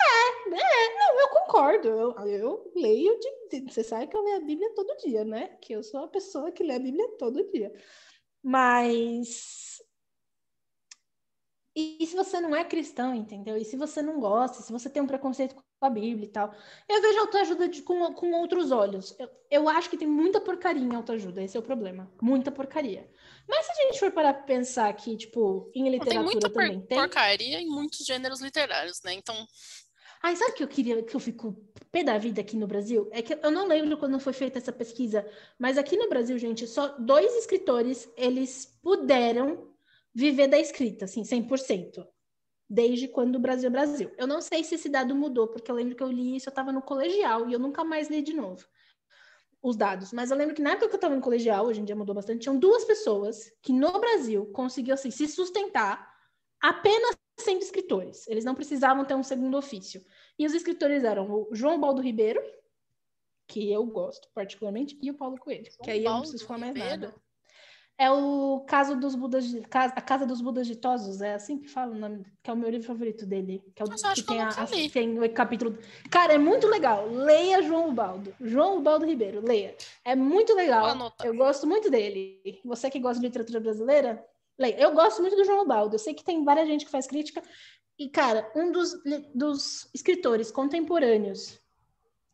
[SPEAKER 2] É, é, não, eu concordo. Eu, eu leio, de, você sabe que eu leio a Bíblia todo dia, né? Que eu sou uma pessoa que lê a Bíblia todo dia. Mas. E, e se você não é cristão, entendeu? E se você não gosta, se você tem um preconceito com a Bíblia e tal, eu vejo a autoajuda de, com, com outros olhos. Eu, eu acho que tem muita porcaria em autoajuda, esse é o problema. Muita porcaria. Mas se a gente for parar pra pensar que, tipo, em literatura tem muita também por,
[SPEAKER 1] tem. porcaria em muitos gêneros literários, né? Então.
[SPEAKER 2] Ai, sabe o que eu queria, que eu fico pé da vida aqui no Brasil? É que eu não lembro quando foi feita essa pesquisa, mas aqui no Brasil, gente, só dois escritores, eles puderam viver da escrita, assim, 100%. Desde quando o Brasil é Brasil. Eu não sei se esse dado mudou, porque eu lembro que eu li isso, eu estava no colegial e eu nunca mais li de novo os dados, mas eu lembro que na época que eu estava no colegial, hoje em dia mudou bastante, tinham duas pessoas que no Brasil conseguiu assim, se sustentar apenas sendo escritores, eles não precisavam ter um segundo ofício. E os escritores eram o João Baldo Ribeiro, que eu gosto particularmente, e o Paulo Coelho, João que aí Baldo eu não preciso falar mais Ribeiro? nada. É o caso dos Budas, de, a casa dos Budas ditosos, é assim que fala nome, que é o meu livro favorito dele, que é o Nossa, que, tem, a, tem o capítulo. Cara, é muito legal. Leia João Baldo, João Baldo Ribeiro, leia. É muito legal. Eu gosto muito dele. Você que gosta de literatura brasileira, leia. Eu gosto muito do João Baldo, eu sei que tem várias gente que faz crítica. E, cara, um dos, dos escritores contemporâneos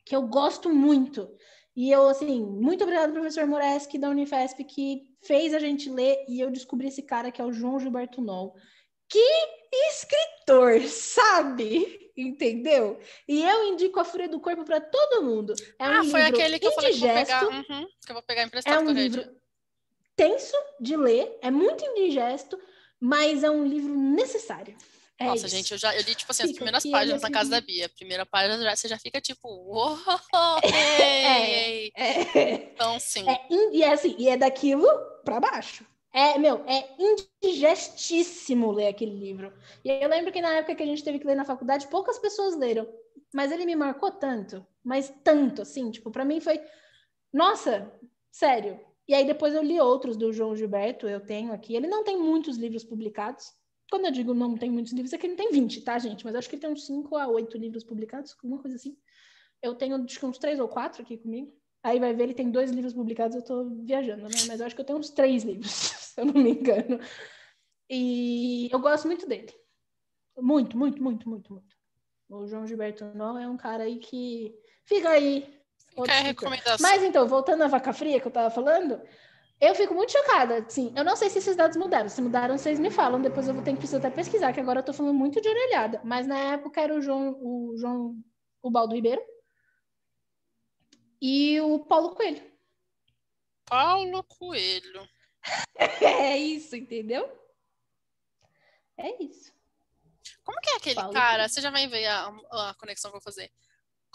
[SPEAKER 2] que eu gosto muito, e eu, assim, muito obrigada professor Moreski da Unifesp que fez a gente ler, e eu descobri esse cara que é o João Gilberto Nol. Que escritor, sabe? Entendeu? E eu indico A Fúria do Corpo para todo mundo. É um ah, foi aquele que indigesto. eu falei que eu vou
[SPEAKER 1] pegar, uhum, que eu vou pegar emprestado. É um livro
[SPEAKER 2] tenso de ler, é muito indigesto, mas é um livro necessário. É Nossa, isso. gente,
[SPEAKER 1] eu já eu li, tipo assim, fica as primeiras páginas assim. na casa da Bia. A primeira página você já fica tipo, <laughs> É,
[SPEAKER 2] é, então, sim. É, e é assim, e é daquilo para baixo. É, meu, é indigestíssimo ler aquele livro. E eu lembro que na época que a gente teve que ler na faculdade, poucas pessoas leram. Mas ele me marcou tanto, mas tanto, assim, tipo, para mim foi. Nossa, sério, e aí depois eu li outros do João Gilberto, eu tenho aqui. Ele não tem muitos livros publicados. Quando eu digo não tem muitos livros, é que ele tem 20, tá, gente? Mas acho que ele tem uns 5 a 8 livros publicados, alguma coisa assim. Eu tenho acho que uns 3 ou 4 aqui comigo. Aí vai ver, ele tem dois livros publicados, eu tô viajando, né? Mas eu acho que eu tenho uns três livros, <laughs> se eu não me engano. E eu gosto muito dele. Muito, muito, muito, muito, muito. O João Gilberto não é um cara aí que fica aí Fica recomendação. Mas então, voltando à vaca fria que eu tava falando, eu fico muito chocada, sim. Eu não sei se esses dados mudaram. Se mudaram, vocês me falam. Depois eu vou ter que precisar até pesquisar, que agora eu tô falando muito de orelhada. Mas na época era o João, o João, o Baldo Ribeiro e o Paulo Coelho. Paulo Coelho. <laughs> é isso, entendeu? É isso.
[SPEAKER 1] Como que é aquele Paulo cara? Coelho. Você já vai ver a, a conexão que eu vou fazer.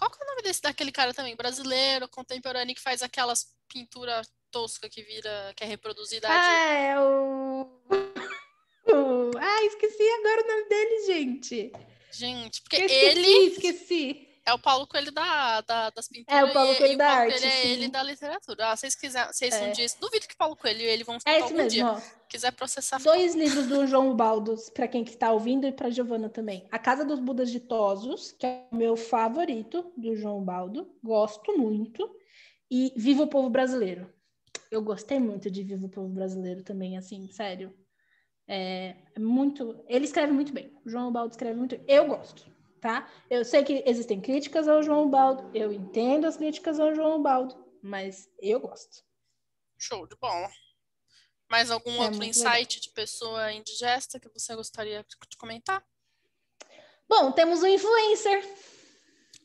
[SPEAKER 1] Qual que é o nome desse, daquele cara também? Brasileiro, contemporâneo, que faz aquelas pintura tosca que vira, que é reproduzida. Ah, de... é <laughs> o... Ah, esqueci agora o nome dele, gente. Gente, porque esqueci, ele... Esqueci, é o Paulo Coelho da, da das pinturas. É o Paulo Coelho e, da e arte. Ele, é ele da literatura. Ah, vocês quiserem, vocês é. um dia, duvido que Paulo Coelho e ele vão é ficar é esse mesmo, dia. Ó. Quiser processar. Dois livros
[SPEAKER 2] do João Baldos para quem que está ouvindo e para Giovana também. A Casa dos Budas Ditosos, que é o meu favorito do João Baldo, gosto muito. E Viva o Povo Brasileiro. Eu gostei muito de Viva o Povo Brasileiro também, assim, sério. É, é muito. Ele escreve muito bem. O João Baldo escreve muito. Eu gosto tá? Eu sei que existem críticas ao João Baldo, eu entendo as críticas ao João Baldo, mas eu gosto.
[SPEAKER 1] Show de bola. Mais algum é outro insight legal. de pessoa indigesta que você gostaria de comentar?
[SPEAKER 2] Bom, temos um influencer.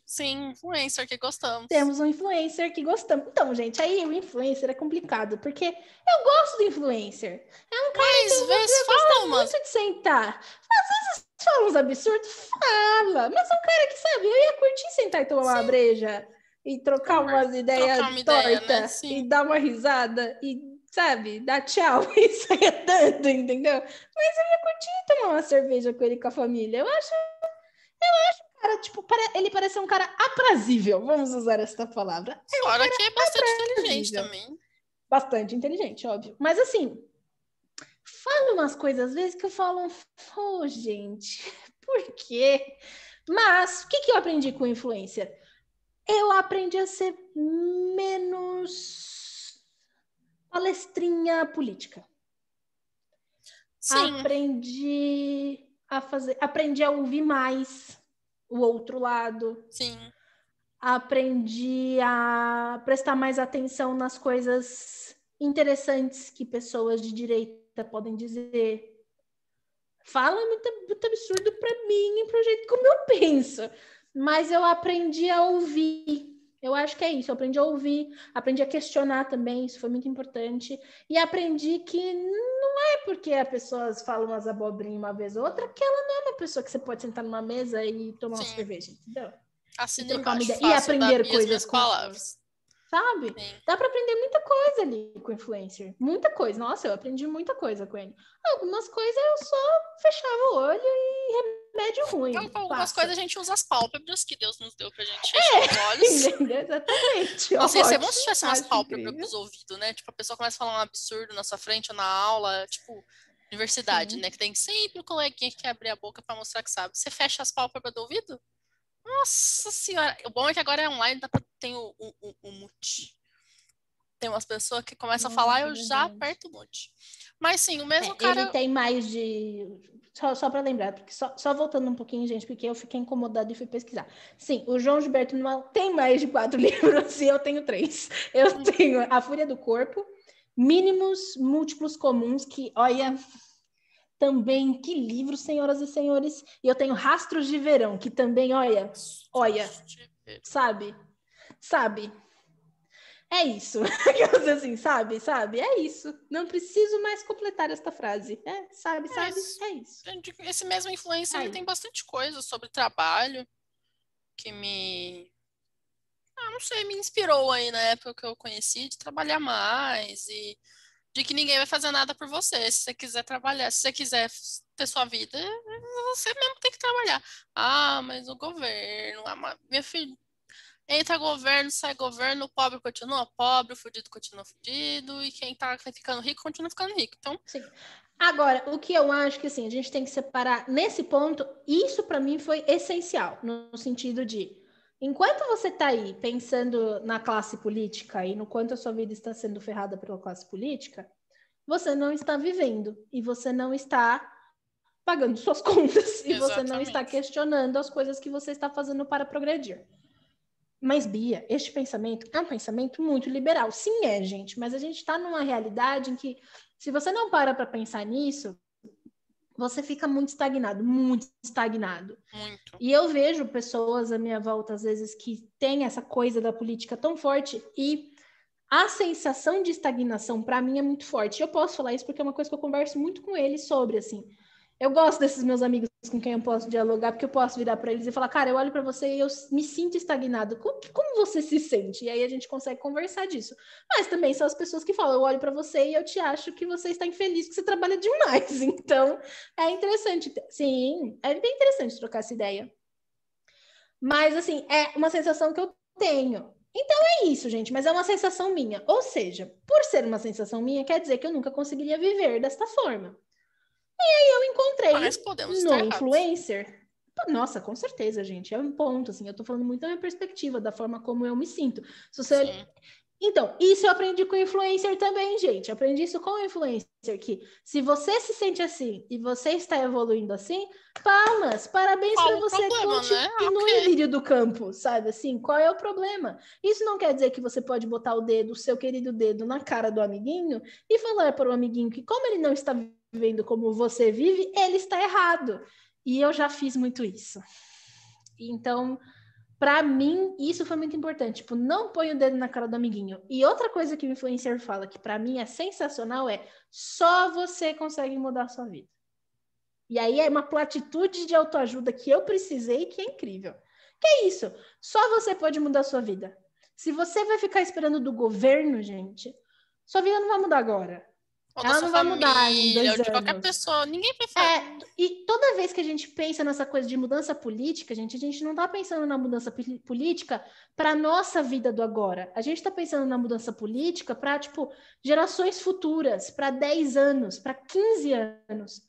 [SPEAKER 1] Sim, influencer que gostamos.
[SPEAKER 2] Temos um influencer que gostamos. Então, gente, aí o influencer é complicado, porque eu gosto do influencer.
[SPEAKER 1] É um cara Mas, que eu vez, fala muito
[SPEAKER 2] de sentar. Às vezes fala uns absurdos, fala. Mas é um cara que, sabe, eu ia curtir sentar e tomar Sim. uma breja e trocar umas ideias tortas né? e dar uma risada e, sabe, dar tchau <laughs> e sair andando, entendeu? Mas eu ia curtir tomar uma cerveja com ele com a família. Eu acho, eu acho, cara, tipo, ele parece um cara aprazível, vamos usar esta palavra. É um Fora que é bastante aprazível. inteligente também. Bastante inteligente, óbvio. Mas assim, fala umas coisas às vezes que eu falo, oh, gente, <laughs> por quê? Mas o que, que eu aprendi com influência? Eu aprendi a ser menos palestrinha política. Sim. Aprendi a fazer, aprendi a ouvir mais o outro lado. Sim. Aprendi a prestar mais atenção nas coisas interessantes que pessoas de direita até podem dizer. Fala muito, muito absurdo para mim e para o jeito como eu penso. Mas eu aprendi a ouvir. Eu acho que é isso. Eu aprendi a ouvir, aprendi a questionar também. Isso foi muito importante. E aprendi que não é porque as pessoas falam umas abobrinhas uma vez ou outra que ela não é uma pessoa que você pode sentar numa mesa e tomar Sim. uma cerveja, entendeu?
[SPEAKER 1] Assim e E aprender coisas com
[SPEAKER 2] sabe? Sim. Dá para aprender muita coisa ali com o influencer. Muita coisa. Nossa, eu aprendi muita coisa com ele. Algumas coisas eu só fechava o olho e remédio ruim. Então, algumas passa.
[SPEAKER 1] coisas a gente usa as pálpebras que Deus nos deu pra gente é, fechar é, os
[SPEAKER 2] olhos. <laughs> Exatamente. Não é bom se tivesse umas pálpebras incrível. pros
[SPEAKER 1] ouvidos, né? Tipo, a pessoa começa a falar um absurdo na sua frente ou na aula, tipo universidade, Sim. né? Que tem sempre o coleguinha que abre a boca para mostrar que sabe. Você fecha as pálpebras do ouvido? Nossa senhora. O bom é que agora é online, dá pra... tem o, o, o, o mute. Tem umas pessoas que começam Nossa, a falar, é eu já aperto o mute. Mas sim, o mesmo é, cara. Ele tem
[SPEAKER 2] mais de. Só, só para lembrar, porque só, só voltando um pouquinho, gente, porque eu fiquei incomodada e fui pesquisar. Sim, o João Gilberto Nual tem mais de quatro <laughs> livros e eu tenho três. Eu hum. tenho A Fúria do Corpo, Mínimos Múltiplos Comuns, que, olha, também que livro, senhoras e senhores. E eu tenho Rastros de Verão, que também, olha, olha, sabe? Sabe? É isso. <laughs> assim, sabe, sabe? É isso. Não preciso mais completar esta frase. É, sabe, é sabe?
[SPEAKER 1] é isso. Esse mesmo influencer tem bastante coisa sobre trabalho que me ah, não sei, me inspirou aí na época que eu conheci de trabalhar mais e de que ninguém vai fazer nada por você. Se você quiser trabalhar, se você quiser ter sua vida, você mesmo tem que trabalhar. Ah, mas o governo, ah, minha filha, entra governo, sai governo, o pobre continua pobre, o fudido continua fudido, e quem tá ficando rico continua ficando rico. Então. Sim.
[SPEAKER 2] Agora, o que eu acho que assim, a gente tem que separar nesse ponto, isso para mim foi essencial, no sentido de Enquanto você está aí pensando na classe política e no quanto a sua vida está sendo ferrada pela classe política, você não está vivendo e você não está pagando suas <laughs> contas e Exatamente. você não está questionando as coisas que você está fazendo para progredir. Mas, Bia, este pensamento é um pensamento muito liberal. Sim, é, gente, mas a gente está numa realidade em que, se você não para para pensar nisso, você fica muito estagnado, muito estagnado. Muito. E eu vejo pessoas à minha volta, às vezes, que têm essa coisa da política tão forte e a sensação de estagnação, para mim, é muito forte. Eu posso falar isso porque é uma coisa que eu converso muito com eles sobre, assim. Eu gosto desses meus amigos com quem eu posso dialogar, porque eu posso virar para eles e falar, cara, eu olho para você e eu me sinto estagnado. Como, como, você se sente? E aí a gente consegue conversar disso. Mas também são as pessoas que falam, eu olho para você e eu te acho que você está infeliz, que você trabalha demais. <laughs> Então, é interessante. Sim, é bem interessante trocar essa ideia. Mas, assim, é uma sensação que eu tenho. Então é isso, gente, mas é uma sensação minha. Ou seja, por ser uma sensação minha, quer dizer que eu nunca conseguiria viver desta forma. E aí eu encontrei no influencer. Nossa, com certeza, gente. É um ponto, assim. Eu tô falando muito da minha perspectiva, da forma como eu me sinto. Se você... Sim. Então, isso eu aprendi com influencer também, gente. Aprendi isso com influencer, que se você se sente assim e você está evoluindo assim, palmas, parabéns para você problema, né? continue ah, no okay. vídeo do campo, sabe? Assim, qual é o problema? Isso não quer dizer que você pode botar o dedo, o seu querido dedo, na cara do amiguinho e falar para o amiguinho que como ele não está vivendo como você vive, ele está errado. E eu já fiz muito isso. Então, para mim, isso foi muito importante. Tipo, não põe o dedo na cara do amiguinho. E outra coisa que o influencer fala, que para mim é sensacional, é só você consegue mudar a sua vida. E aí é uma platitude de autoajuda que eu precisei que é incrível. Que é isso? Só você pode mudar a sua vida. Se você vai ficar esperando do governo, gente, sua vida não vai mudar agora ou ela não vai família, mudar em dois ou de anos. qualquer pessoa. Ninguém vai É, e toda vez que a gente pensa nessa coisa de mudança política, gente, a gente não está pensando na mudança política para nossa vida do agora. A gente está pensando na mudança política para, tipo, gerações futuras, para 10 anos, para 15 anos.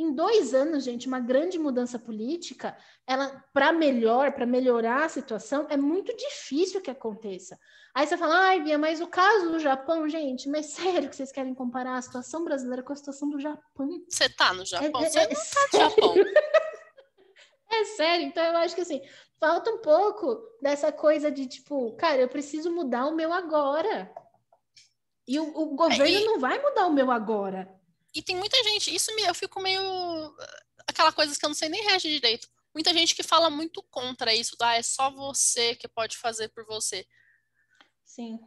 [SPEAKER 2] Em dois anos, gente, uma grande mudança política, ela para melhor, para melhorar a situação, é muito difícil que aconteça. Aí você fala, ai, Bia, mas o caso do Japão, gente, mas <laughs> sério que vocês querem comparar a situação brasileira com a situação do Japão?
[SPEAKER 1] Você tá no é, Japão, é, é, você é, não tá
[SPEAKER 2] no Japão. <laughs> É sério, então eu acho que assim, falta um pouco dessa coisa de tipo, cara, eu preciso mudar o meu agora. E o, o é, governo e... não vai mudar o meu agora.
[SPEAKER 1] E tem muita gente, isso me, eu fico meio. aquela coisa que eu não sei nem reagir direito. Muita gente que fala muito contra isso, ah, é só você que pode fazer por você. Sim.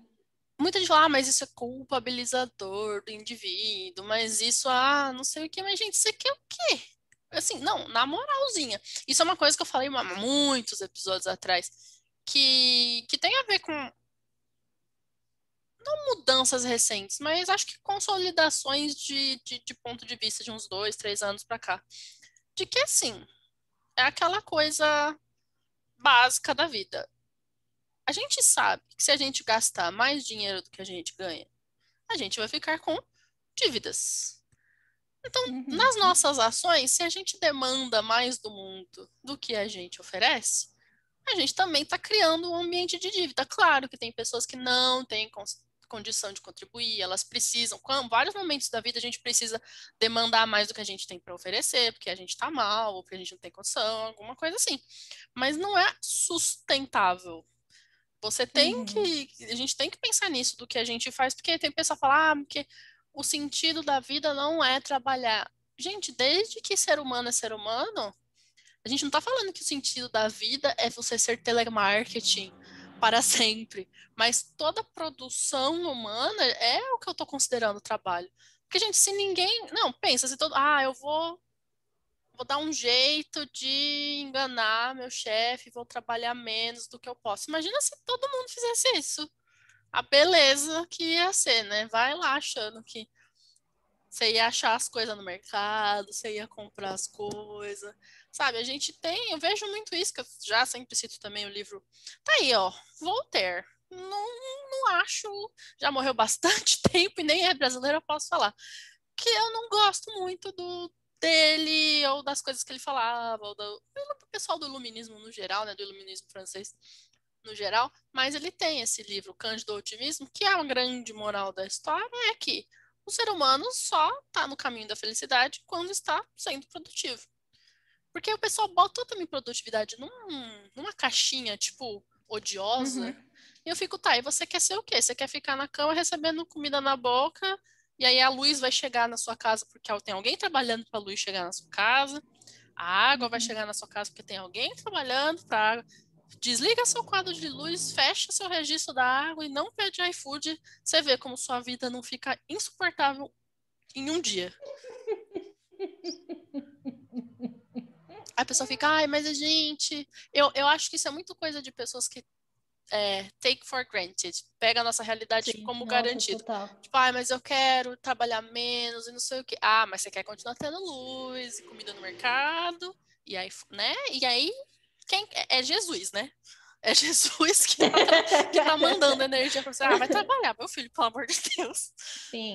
[SPEAKER 1] Muita gente fala, ah, mas isso é culpabilizador do indivíduo, mas isso, ah, não sei o que, mas gente, você quer é o quê? Assim, não, na moralzinha. Isso é uma coisa que eu falei há muitos episódios atrás, que, que tem a ver com, não mudanças recentes, mas acho que consolidações de, de, de ponto de vista de uns dois, três anos para cá. De que, assim, é aquela coisa básica da vida. A gente sabe que se a gente gastar mais dinheiro do que a gente ganha, a gente vai ficar com dívidas. Então, uhum, nas uhum. nossas ações, se a gente demanda mais do mundo do que a gente oferece, a gente também está criando um ambiente de dívida. Claro que tem pessoas que não têm condição de contribuir, elas precisam, Em vários momentos da vida a gente precisa demandar mais do que a gente tem para oferecer, porque a gente está mal, ou porque a gente não tem condição, alguma coisa assim. Mas não é sustentável. Você tem uhum. que, a gente tem que pensar nisso do que a gente faz, porque tem pessoa que ah, o sentido da vida não é trabalhar. Gente, desde que ser humano é ser humano, a gente não está falando que o sentido da vida é você ser telemarketing, para sempre. Mas toda produção humana é o que eu estou considerando trabalho. Porque, gente, se ninguém. Não, pensa, se todo. Ah, eu vou. Vou dar um jeito de enganar meu chefe, vou trabalhar menos do que eu posso. Imagina se todo mundo fizesse isso. A beleza que ia ser, né? Vai lá achando que você ia achar as coisas no mercado, você ia comprar as coisas. Sabe, a gente tem, eu vejo muito isso, que eu já sempre cito também o livro. Tá aí, ó, Voltaire. Não, não acho, já morreu <laughs> bastante tempo e nem é brasileiro, eu posso falar. Que eu não gosto muito do, dele, ou das coisas que ele falava, ou do, pessoal do iluminismo no geral, né, do iluminismo francês no geral, mas ele tem esse livro, Cândido Otimismo, que é uma grande moral da história, é que o ser humano só está no caminho da felicidade quando está sendo produtivo. Porque o pessoal bota minha produtividade num, numa caixinha, tipo, odiosa. Uhum. E eu fico, tá, e você quer ser o quê? Você quer ficar na cama recebendo comida na boca, e aí a luz vai chegar na sua casa porque tem alguém trabalhando para a luz chegar na sua casa, a água vai uhum. chegar na sua casa porque tem alguém trabalhando para água desliga seu quadro de luz, fecha seu registro da água e não pede iFood, você vê como sua vida não fica insuportável em um dia. A pessoa fica, ai, mas a gente. Eu, eu acho que isso é muito coisa de pessoas que é, take for granted, pega a nossa realidade Sim, como nossa, garantido. Total. Tipo, ah, mas eu quero trabalhar menos e não sei o que. Ah, mas você quer continuar tendo luz e comida no mercado, e aí, né? E aí quem é, é Jesus, né? É Jesus que tá, que tá mandando energia para você. Ah, vai trabalhar, meu filho, pelo amor de Deus. Sim.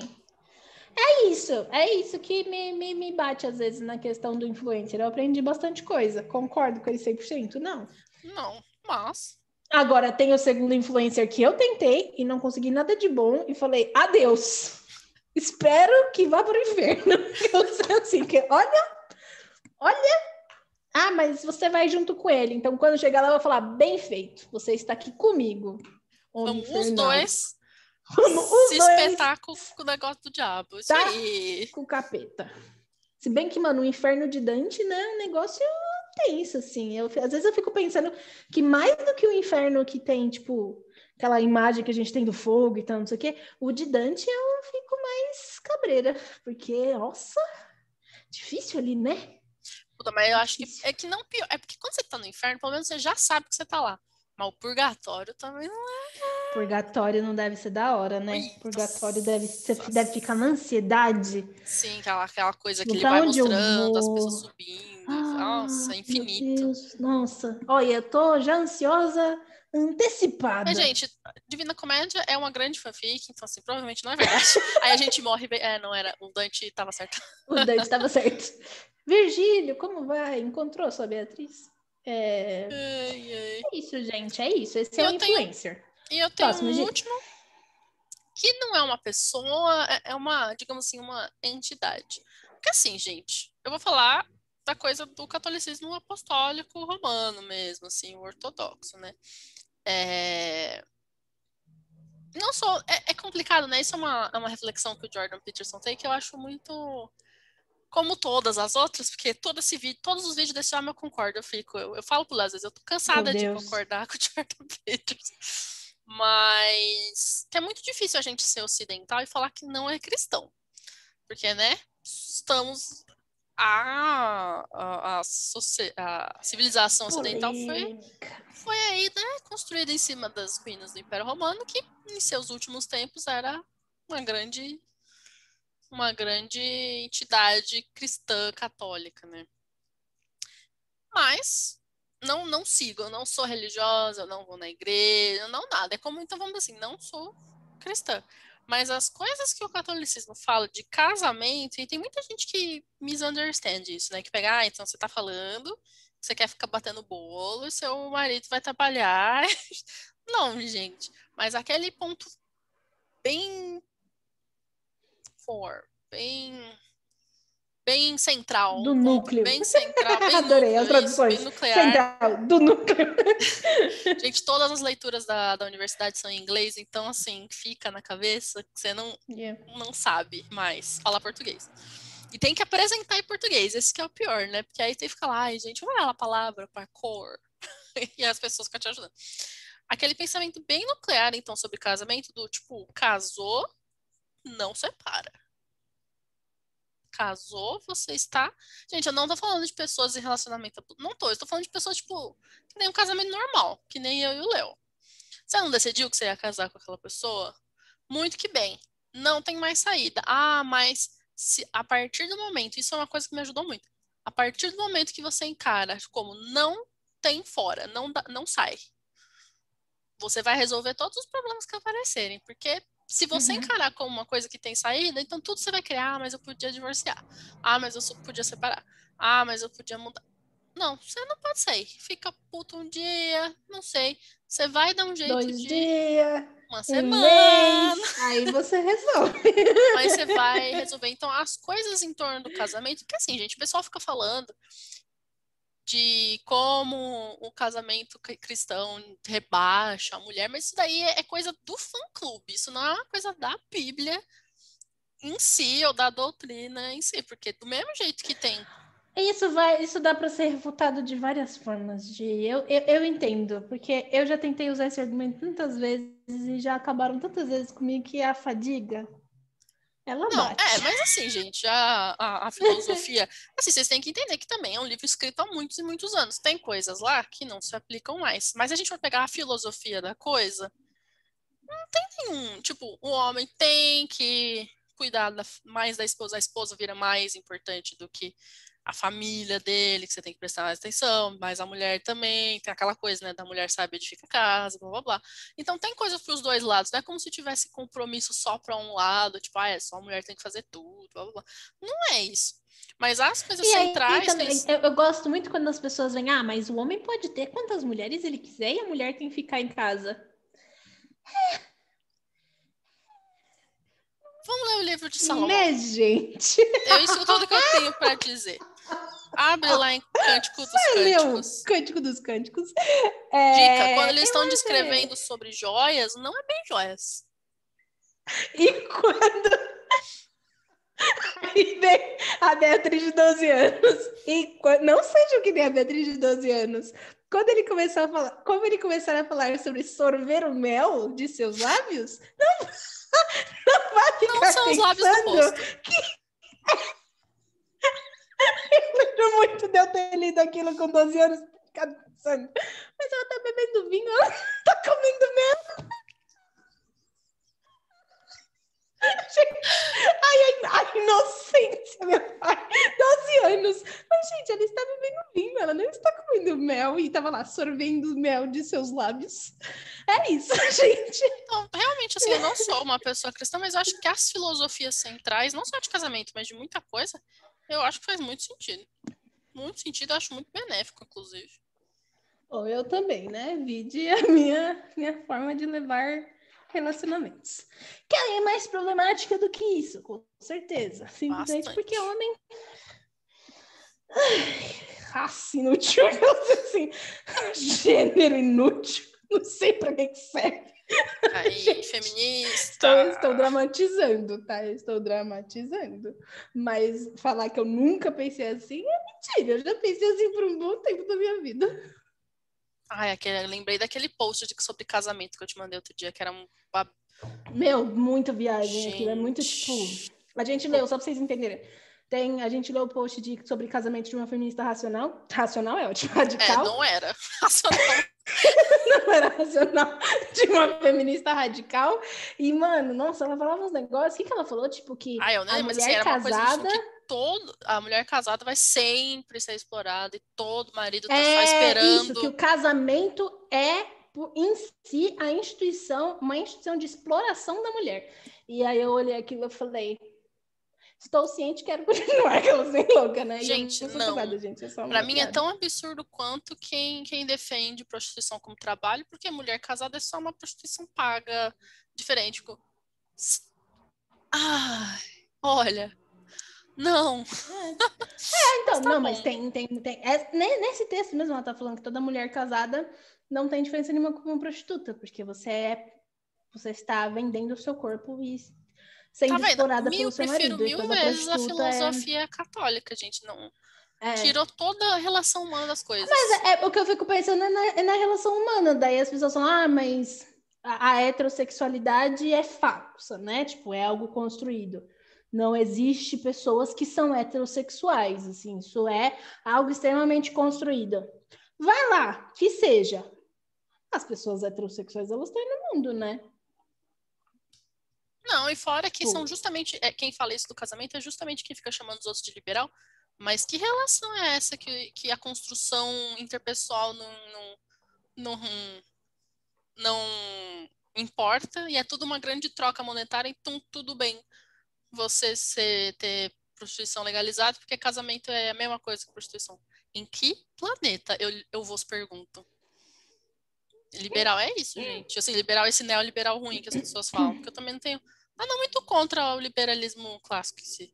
[SPEAKER 1] É
[SPEAKER 2] isso, é isso que me, me, me bate às vezes na questão do influencer. Eu aprendi bastante coisa. Concordo com ele 100%? Não. Não, mas. Agora tem o segundo influencer que eu tentei e não consegui nada de bom e falei adeus. Espero que vá para o inferno. <laughs> Eu sei assim, que olha, olha, ah, mas você vai junto com ele. Então, quando chegar lá, eu vou falar: bem feito, você está aqui comigo. Vamos então, os dois. Vamos <laughs> os se dois. espetar
[SPEAKER 1] com, com o negócio do diabo. Isso tá aí.
[SPEAKER 2] Com o capeta. Se bem que, mano, o inferno de Dante, né? Um negócio tenso, assim. Eu, às vezes eu fico pensando que mais do que o inferno que tem, tipo, aquela imagem que a gente tem do fogo e tal, não sei o quê, o de Dante eu fico mais cabreira. Porque, nossa, difícil ali, né?
[SPEAKER 1] Puta, mas eu acho que é que não pior. É porque quando você tá no inferno, pelo menos você já sabe que você tá lá. Mas o purgatório também não
[SPEAKER 2] é. Purgatório não deve ser da hora, né? purgatório deve, deve ficar na ansiedade.
[SPEAKER 1] Sim, aquela, aquela coisa que então, ele vai mostrando,
[SPEAKER 2] as pessoas subindo. Ah, nossa, infinito. Deus, nossa. Olha, eu tô já ansiosa antecipada. Mas, gente,
[SPEAKER 1] Divina Comédia é uma grande fanfic, então, assim, provavelmente não é verdade. <laughs> Aí a gente morre. Bem... É, não era. O Dante estava certo.
[SPEAKER 2] O Dante estava certo. Virgílio, como vai? Encontrou sua Beatriz? É... é isso, gente. É isso. Esse é eu é o influencer.
[SPEAKER 1] E eu tenho Próximo, um último que não é uma pessoa, é, é uma, digamos assim, uma entidade. Porque assim, gente, eu vou falar da coisa do catolicismo apostólico romano mesmo, assim, o ortodoxo, né? É... Não sou... É, é complicado, né? Isso é uma, é uma reflexão que o Jordan Peterson tem que eu acho muito como todas as outras, porque todo esse vídeo, todos os vídeos desse homem eu concordo, eu fico, eu, eu falo por às vezes, eu tô cansada de concordar <laughs> com o Jordan Peterson. Mas que é muito difícil a gente ser ocidental e falar que não é cristão. Porque, né, estamos a, a, a, a civilização ocidental foi, foi aí, né, construída em cima das ruínas do Império Romano, que em seus últimos tempos era uma grande
[SPEAKER 2] uma grande
[SPEAKER 1] entidade cristã católica, né? Mas não não sigo, eu não sou religiosa, eu não vou na igreja, não nada. É como então vamos assim, não sou cristã. Mas as coisas que o catolicismo fala de casamento, e tem muita gente que misunderstand isso, né? Que pega, ah, então você tá falando, você quer ficar batendo bolo, e seu marido vai trabalhar. <laughs> não, gente. Mas aquele ponto bem core, bem bem central. Do núcleo. Bem central. Bem <laughs> Adorei núcleo, as traduções. Bem nuclear. Central, do núcleo. <laughs> Gente, todas as leituras da, da universidade são em inglês, então, assim, fica na cabeça que você não, yeah. não sabe mais falar português. E tem que apresentar em português, esse que é o pior, né? Porque aí tem que ficar lá, ai, gente, vai lá a palavra, core <laughs> e as pessoas ficam te ajudando. Aquele pensamento bem nuclear, então, sobre casamento, do tipo, casou, não separa. Casou, você está. Gente, eu não tô falando de pessoas em relacionamento. Não tô, eu tô falando de pessoas, tipo, que nem um casamento normal, que nem eu e o Léo. Você não decidiu que você ia casar com aquela pessoa? Muito que bem. Não tem mais saída. Ah, mas se a partir do momento, isso é uma coisa que me ajudou muito. A partir do momento que você encara como não tem fora, não, não sai, você vai resolver todos os problemas que aparecerem, porque se você uhum. encarar como uma coisa que tem saída, então tudo você vai criar. Ah, mas eu podia divorciar. Ah, mas eu podia separar. Ah, mas eu podia mudar. Não, você não pode sair. Fica puto um dia, não sei. Você vai dar um jeito Dois de. Dia, uma semana. aí você resolve.
[SPEAKER 2] Aí você vai resolver.
[SPEAKER 1] Então, as coisas em torno do casamento, porque assim, gente, o pessoal fica falando de como o casamento cristão rebaixa a mulher, mas isso daí é, é coisa do fã-clube, isso não é uma coisa da Bíblia em si ou da doutrina em si, porque do mesmo jeito que tem.
[SPEAKER 2] Isso vai, isso dá para ser refutado de várias formas. De eu, eu, eu entendo, porque eu já tentei usar esse argumento tantas vezes e já acabaram tantas vezes comigo que é a fadiga ela não, bate. é,
[SPEAKER 1] mas assim, gente, a, a, a filosofia. assim, vocês têm que entender que também é um livro escrito há muitos e muitos anos. Tem coisas lá que não se aplicam mais. Mas a gente vai pegar a filosofia da coisa. Não tem nenhum. Tipo, o homem tem que cuidar da, mais da esposa, a esposa vira mais importante do que a família dele, que você tem que prestar mais atenção, mas a mulher também, tem aquela coisa, né, da mulher sabe fica a casa, blá blá blá. Então tem coisa para os dois lados, não é como se tivesse compromisso só para um lado, tipo, ah, é só a mulher tem que fazer tudo, blá blá blá. Não é isso. Mas as coisas e centrais. Aí, também, tem... eu,
[SPEAKER 2] eu, gosto muito quando as pessoas vêm, ah, mas o homem pode ter quantas mulheres ele quiser e a mulher tem que ficar em casa.
[SPEAKER 1] Vamos ler o livro de né, Salomão. Né, gente? É eu, isso tudo que eu tenho para dizer. Abre lá em Cântico dos Cânticos. Cântico dos Cânticos. É, Dica, quando eles estão descrevendo sobre joias, não é bem joias. E quando...
[SPEAKER 2] E vem a Beatriz de 12 anos. E não o que nem a Beatriz de 12 anos. Quando ele começar a falar, como ele começar a falar sobre sorver o mel de seus lábios, não, <laughs> não vai ficar Não são os lábios do rosto. Que... Eu lembro muito de eu ter lido aquilo com 12 anos, Mas ela tá bebendo vinho, ela <laughs> tá comendo mesmo. Ai, ai, inocência, meu pai, 12 anos. Mas, gente, ela está bebendo vinho, ela não está comendo mel e estava lá sorvendo mel de seus lábios. É isso, <laughs> gente. Então,
[SPEAKER 1] realmente, assim, eu não sou uma pessoa cristã, mas eu acho que as filosofias centrais, não só de casamento, mas de muita coisa, eu acho que faz muito sentido. Muito sentido, acho muito benéfico, inclusive.
[SPEAKER 2] Ou eu também, né? Vide a <laughs> minha, minha forma de levar relacionamentos. Que aí é mais problemática do que isso, com certeza. Simplesmente Bastante. porque é homem. Raça inútil, <laughs> assim, <laughs> gênero inútil, não sei para que serve. Aí, <laughs> feminista. Estou, estou, dramatizando, tá? estou dramatizando. Mas falar que eu nunca pensei assim é mentira. Eu já pensei assim por um bom tempo da minha
[SPEAKER 1] vida. Ai, aquele, lembrei daquele post de, sobre casamento que eu te mandei outro dia, que era um.
[SPEAKER 2] Meu, muita viagem gente. aquilo. É muito tipo. A gente leu, só pra vocês entenderem. Tem, a gente leu o post de, sobre casamento de uma feminista racional. Racional é ótimo, <laughs> radical. É, não
[SPEAKER 1] era. <laughs> Racional
[SPEAKER 2] <laughs> racional, de uma feminista radical. E, mano, nossa, ela falava uns negócios. O que, que ela falou? Tipo, que ah, eu não, a assim, mulher assim, casada.
[SPEAKER 1] todo, a mulher casada vai sempre ser explorada e todo marido tá é só esperando. Isso, que o
[SPEAKER 2] casamento é em si a instituição, uma instituição de exploração da mulher. E aí eu olhei aquilo e falei, estou ciente, quero continuar aquela sem louca, né? Gente, eu não. não. Casada, gente, eu pra mim é tão
[SPEAKER 1] absurdo quanto quem, quem defende prostituição como trabalho, porque mulher casada é só uma prostituição paga, diferente. Com... Tipo, ai, olha,
[SPEAKER 2] não. É, é então, tá não, bom. mas tem, tem, tem. É, nesse texto mesmo ela tá falando que toda mulher casada não tem diferença nenhuma com uma prostituta, porque você é, você está vendendo o seu corpo e sendo tá explorada mil, pelo seu marido. Eu prefiro mil vezes a é. filosofia
[SPEAKER 1] é... católica, gente. Não, é. Tirou toda a relação humana das coisas. Ah, mas é, é o
[SPEAKER 2] que eu fico pensando é na, é na, relação humana. Daí as pessoas falam, ah, mas a, a heterossexualidade é falsa, né? Tipo, é algo construído. Não existe pessoas que são heterossexuais, assim. Isso é algo extremamente construído. Vai lá, que seja. As pessoas heterossexuais, elas estão no mundo, né?
[SPEAKER 1] Não, e fora que Pô. são tipo justamente. É, quem fala isso do casamento é justamente quem fica chamando os outros de liberal. Mas que relação é essa que, que a construção interpessoal não, não, não, não importa e é tudo uma grande troca monetária, então tudo bem você ser, ter prostituição legalizada, porque casamento é a mesma coisa que prostituição. Em que planeta? Eu, eu vos pergunto. Liberal é isso, hum. gente. Assim, liberal é esse neoliberal ruim que as pessoas falam, porque eu também não tenho ah, não muito contra o liberalismo clássico em si.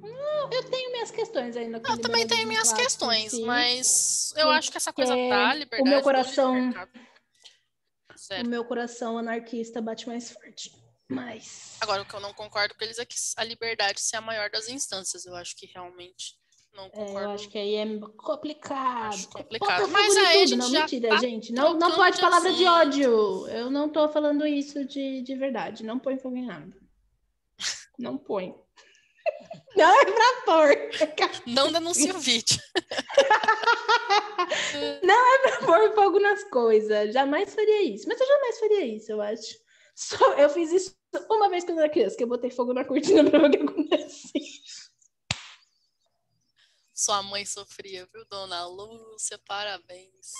[SPEAKER 1] Não, eu tenho minhas questões ainda. eu também tenho minhas questões, si, mas eu acho que essa coisa tá. liberdade. O meu coração. Tá o
[SPEAKER 2] meu coração anarquista bate mais forte.
[SPEAKER 1] Mas. Agora, o que eu não concordo com eles é que a liberdade seja a maior das instâncias. Eu acho que realmente
[SPEAKER 2] não concordo. É, eu acho que aí é complicado. Acho complicado. Mas aí a gente não, já mentira, tá gente. Não, não pode palavra assim. de ódio. Eu não tô falando isso de, de verdade. Não põe fogo em nada. Não põe. <laughs> Não é pra
[SPEAKER 1] pôr. Não denuncia o vídeo.
[SPEAKER 2] <laughs> Não é pra pôr fogo nas coisas. Jamais faria isso. Mas eu jamais faria isso, eu acho. Só, eu fiz isso uma vez quando eu era criança, que eu botei fogo na cortina pra ver o que
[SPEAKER 1] acontecia. Sua mãe sofria, viu, dona Lúcia? Parabéns.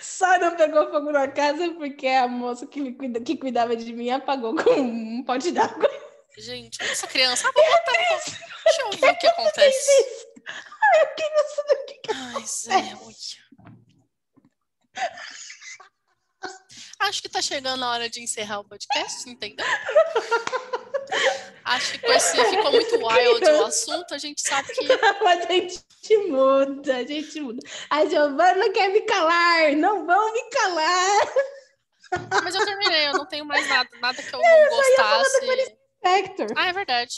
[SPEAKER 1] Só
[SPEAKER 2] não pegou fogo na casa porque a moça que, cuida, que cuidava de mim apagou com um pote d'água.
[SPEAKER 1] Gente, essa criança. Ah, vou botar, deixa eu ver o que acontece. Ai, eu queria saber o que, que Ai, acontece. Zé, olha. Acho que tá chegando a hora de encerrar o podcast, entendeu? <laughs> Acho que esse ficou muito wild o assunto, a gente sabe que. <laughs> a gente
[SPEAKER 2] muda, a gente muda. A Giovana quer me calar, não vão me
[SPEAKER 1] calar. <laughs> Mas eu terminei, eu não tenho mais nada, nada que eu não, não gostasse. Eu Spectre. Ah, é verdade.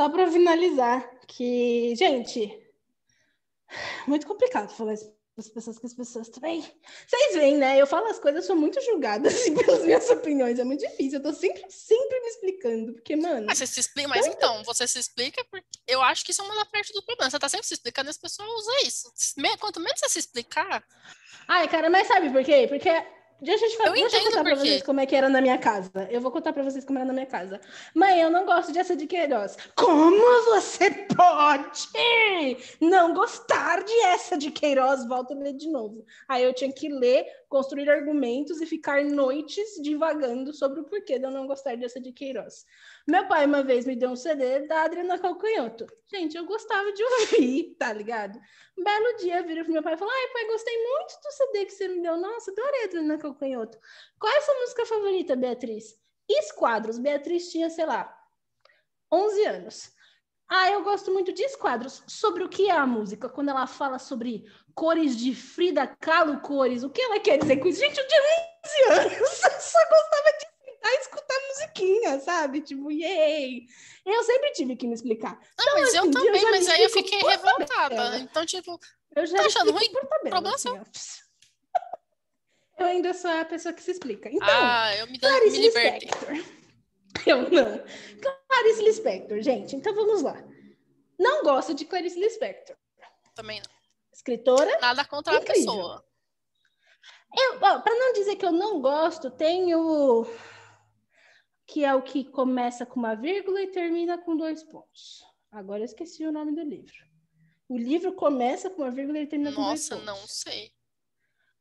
[SPEAKER 2] Só para finalizar, que, gente, muito complicado falar esse as pessoas que as pessoas também. Vocês veem, né? Eu falo as coisas, sou muito julgada <laughs> assim, pelas minhas opiniões. É muito difícil. Eu tô sempre, sempre me
[SPEAKER 1] explicando, porque, mano. Mas ah, você se explica, mas então, você se explica porque eu acho que isso é uma parte do problema. Você tá sempre se explicando e as pessoas usam isso. Quanto menos você se explicar. Ai, cara, mas sabe
[SPEAKER 2] por quê? Porque Deixa eu, te falar, eu deixa eu contar pra vocês como é que era na minha casa. Eu vou contar pra vocês como era na minha casa. Mãe, eu não gosto de essa de Queiroz. Como você pode não gostar de essa de Queiroz? Volta a ler de novo. Aí eu tinha que ler construir argumentos e ficar noites divagando sobre o porquê de eu não gostar dessa de Queiroz. Meu pai uma vez me deu um CD da Adriana Calcanhoto. Gente, eu gostava de ouvir, tá ligado? Um belo dia vira pro meu pai e fala: Ai, pai, gostei muito do CD que você me deu. Nossa, adorei a Adriana Calcanhoto. Qual é a sua música favorita, Beatriz? Esquadros. Beatriz tinha, sei lá, 11 anos. Ah, eu gosto muito de Esquadros. Sobre o que é a música? Quando ela fala sobre cores de Frida Kahlo cores. O que ela quer dizer com isso? Gente, eu tinha 11 anos, <laughs> eu só gostava de sentar e escutar musiquinha, sabe? Tipo, yay! Eu sempre tive que me explicar. Não, então, mas eu também, eu mas aí eu fiquei
[SPEAKER 1] revoltada. Tabela. Então, tipo, eu já tá achando ruim? Problema assim, seu. <laughs> Eu ainda sou a pessoa que se explica. Então, ah, eu me, Clarice me Lispector. <laughs>
[SPEAKER 2] Eu não. Clarice Lispector, gente. Então vamos lá. Não gosto de Clarice Lispector. Também não escritora. Nada contra incrível. a pessoa. Para não dizer que eu não gosto, tem o. que é o que começa com uma vírgula e termina com dois pontos. Agora eu esqueci o nome do livro. O livro começa com uma vírgula e termina Nossa, com dois pontos. Nossa, não sei.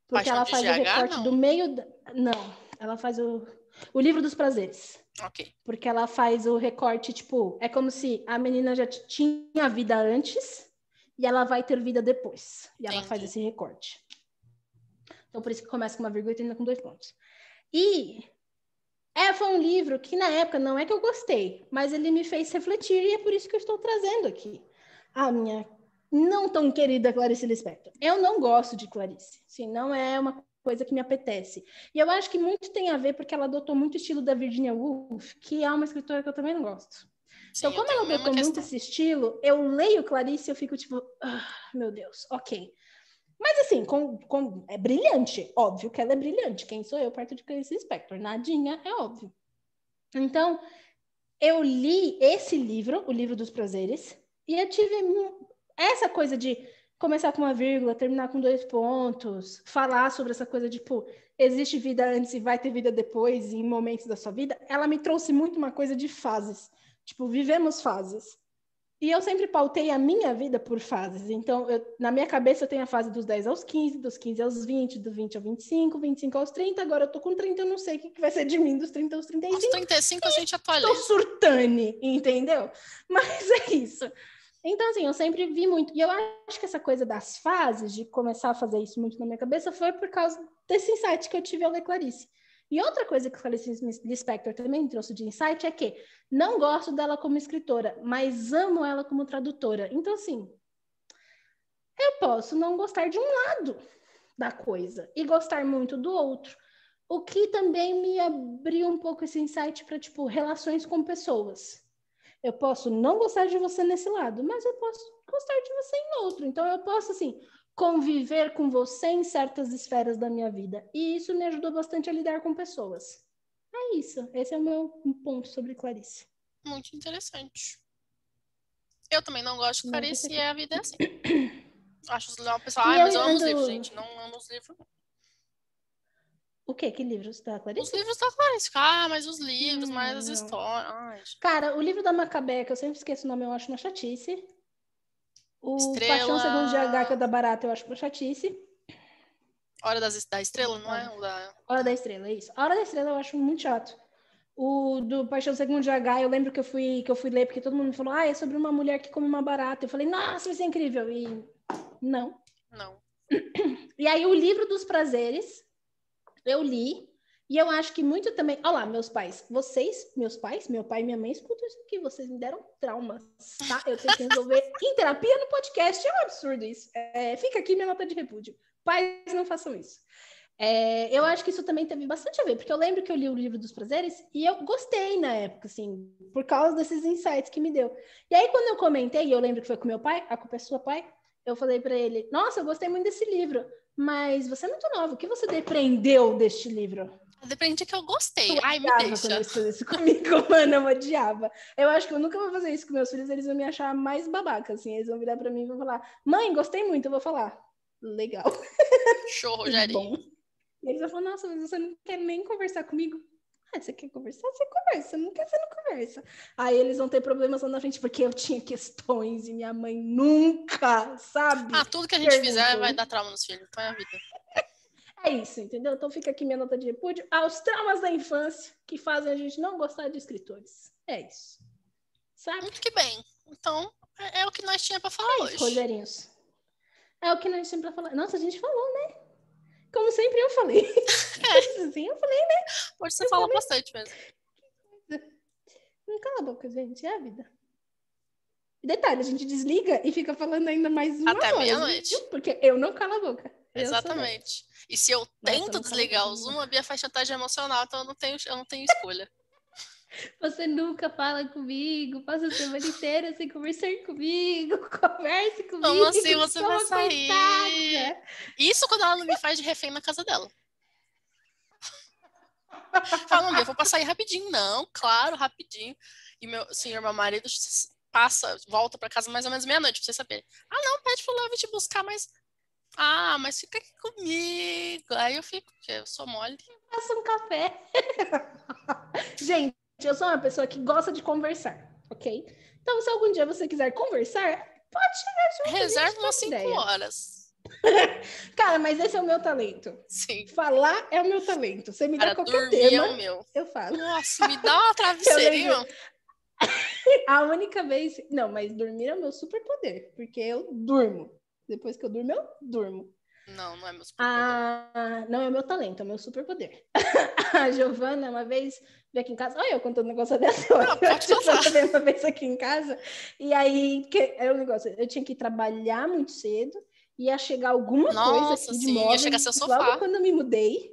[SPEAKER 1] Porque Paixão ela faz GH, o recorte não. do
[SPEAKER 2] meio. Da... Não, ela faz o. O livro dos prazeres. Ok. Porque ela faz o recorte, tipo, é como se a menina já tinha vida antes e ela vai ter vida depois. E ela Entendi. faz esse recorte. Então, por isso que começa com uma vírgula e termina com dois pontos. E é, foi um livro que, na época, não é que eu gostei, mas ele me fez refletir e é por isso que eu estou trazendo aqui a minha não tão querida Clarice Lispector. Eu não gosto de Clarice, assim, não é uma coisa que me apetece. E eu acho que muito tem a ver porque ela adotou muito o estilo da Virginia Woolf, que é uma escritora que eu também não gosto. Então, como eu, eu adotou muito esse estilo, eu leio Clarice e eu fico tipo, ah, meu Deus, ok. Mas assim, com, com, é brilhante, óbvio que ela é brilhante. Quem sou eu perto de Clarice Spector? Nadinha, é óbvio. Então, eu li esse livro, o livro dos prazeres, e eu tive essa coisa de começar com uma vírgula, terminar com dois pontos, falar sobre essa coisa de, tipo, existe vida antes e vai ter vida depois, em momentos da sua vida, ela me trouxe muito uma coisa de fases. Tipo, vivemos fases. E eu sempre pautei a minha vida por fases. Então, eu, na minha cabeça, eu tenho a fase dos 10 aos 15, dos 15 aos 20, do 20 ao 25, 25 aos 30. Agora eu tô com 30, eu não sei o que, que vai ser de mim dos 30 aos 35. Aos
[SPEAKER 1] 35 a gente atualiza.
[SPEAKER 2] Tô surtane, entendeu? <laughs> Mas é isso. Então, assim, eu sempre vi muito. E eu acho que essa coisa das fases, de começar a fazer isso muito na minha cabeça, foi por causa desse insight que eu tive ao ler Clarice. E outra coisa que Clarice Spector também trouxe de insight é que não gosto dela como escritora, mas amo ela como tradutora. Então, assim, eu posso não gostar de um lado da coisa e gostar muito do outro. O que também me abriu um pouco esse insight para, tipo, relações com pessoas. Eu posso não gostar de você nesse lado, mas eu posso gostar de você em outro. Então, eu posso, assim, conviver com você em certas esferas da minha vida. E isso me ajudou bastante a lidar com pessoas. É isso. Esse é o meu ponto sobre Clarice.
[SPEAKER 1] Muito interessante. Eu também não gosto de Clarice e a vida é assim. <coughs> Acho que uma pessoa, ah, mas eu ando... os livros, gente. Não amo os livros.
[SPEAKER 2] O quê? Que livros da Clarice? Os
[SPEAKER 1] livros da Clarice. Ah, mas os livros, hum, mais as histórias.
[SPEAKER 2] Ai, cara, o livro da Macabé, que eu sempre esqueço o nome, eu acho uma chatice. O Estrela... Paixão Segundo de H, que é da Barata, eu acho uma chatice.
[SPEAKER 1] Hora das, da Estrela, não é? é? O da...
[SPEAKER 2] Hora da Estrela, isso. A Hora da Estrela eu acho muito chato. O do Paixão Segundo de H, eu lembro que eu fui, que eu fui ler, porque todo mundo falou, ah, é sobre uma mulher que come uma barata. Eu falei, nossa, isso é incrível. E não. Não. E aí, o Livro dos Prazeres, eu li, e eu acho que muito também. Olha lá, meus pais. Vocês, meus pais, meu pai e minha mãe escutam isso aqui. Vocês me deram traumas, tá? Eu tenho que resolver <laughs> em terapia no podcast. É um absurdo isso. É, fica aqui minha nota de repúdio. Pais, não façam isso. É, eu acho que isso também teve bastante a ver, porque eu lembro que eu li o livro dos prazeres e eu gostei na época, assim, por causa desses insights que me deu. E aí, quando eu comentei, eu lembro que foi com meu pai, a culpa é sua, pai, eu falei para ele: Nossa, eu gostei muito desse livro, mas você é muito novo, o que você depreendeu deste livro?
[SPEAKER 1] Depende que eu gostei. Eu Ai, me deixa. Quando fazer isso <laughs> comigo, mano,
[SPEAKER 2] eu odiava. Eu acho que eu nunca vou fazer isso com meus filhos, eles vão me achar mais babaca, assim. Eles vão virar pra mim e vão falar, mãe, gostei muito, eu vou falar. Legal.
[SPEAKER 1] Show, <laughs> tá Rogério.
[SPEAKER 2] E eles vão falar, nossa, mas você não quer nem conversar comigo? Ah, você quer conversar? Você conversa. Não quer, você não conversa. Aí eles vão ter problemas lá na frente, porque eu tinha questões e minha mãe nunca, sabe? Ah, tudo que a gente perguntou. fizer vai dar
[SPEAKER 1] trauma nos filhos. Põe a vida.
[SPEAKER 2] É isso, entendeu? Então fica aqui minha nota de repúdio aos traumas da infância que fazem a gente não gostar de escritores. É isso. Sabe? Muito que bem. Então, é, é o que nós tínhamos para falar é hoje. Rogerinhos. É o que nós tínhamos para falar. Nossa, a gente falou, né? Como sempre eu falei. É. <laughs> Sim, eu falei, né? Hoje você eu falou falei. bastante mesmo. Não cala a boca, gente. É a vida. Detalhe, a gente desliga e fica falando ainda mais uma Até meia-noite. Porque eu não calo a boca. É Exatamente.
[SPEAKER 1] E se eu tento Nossa, desligar o Zoom, a Bia faz chantagem emocional, então eu não tenho, eu não tenho escolha. <laughs> Você
[SPEAKER 2] nunca fala comigo, passa a semana inteira sem assim, conversar comigo, <laughs> converse comigo. Como assim você vai sair? Coitada.
[SPEAKER 1] Isso quando ela não me faz de refém na casa dela. Fala, eu vou passar aí rapidinho. Não, claro, rapidinho. E meu senhor, assim, meu marido passa, volta para casa mais ou menos meia-noite, pra você saber. Ah, não, pede pro Love te buscar, mas ah, mas fica aqui comigo. Aí eu fico, porque eu sou mole. Faça um café.
[SPEAKER 2] <laughs> Gente, eu sou uma pessoa que gosta de conversar, ok? Então, se algum dia você quiser conversar, pode chegar junto. Reserva umas 5 horas. <laughs> Cara, mas esse é o meu talento. Sim. Falar é o meu talento. Você me Cara, dá qualquer é tema, é o
[SPEAKER 1] meu. eu falo. Nossa, <laughs> me dá uma travesseirinha.
[SPEAKER 2] A única vez... Não, mas dormir é o meu superpoder, porque eu durmo. Depois que eu durmo, eu durmo. Não, não é meu superpoder. Ah, não é meu talento, é meu superpoder. <laughs> a Giovana, uma vez, veio aqui em casa. Olha eu contando um negócio <laughs> dessa. Não, eu veio uma vez aqui em casa. E aí, que, era um negócio. Eu tinha que trabalhar muito cedo. Ia chegar alguma Nossa, coisa aqui sim, de móvel. Ia chegar seu sofá. Logo quando eu me mudei,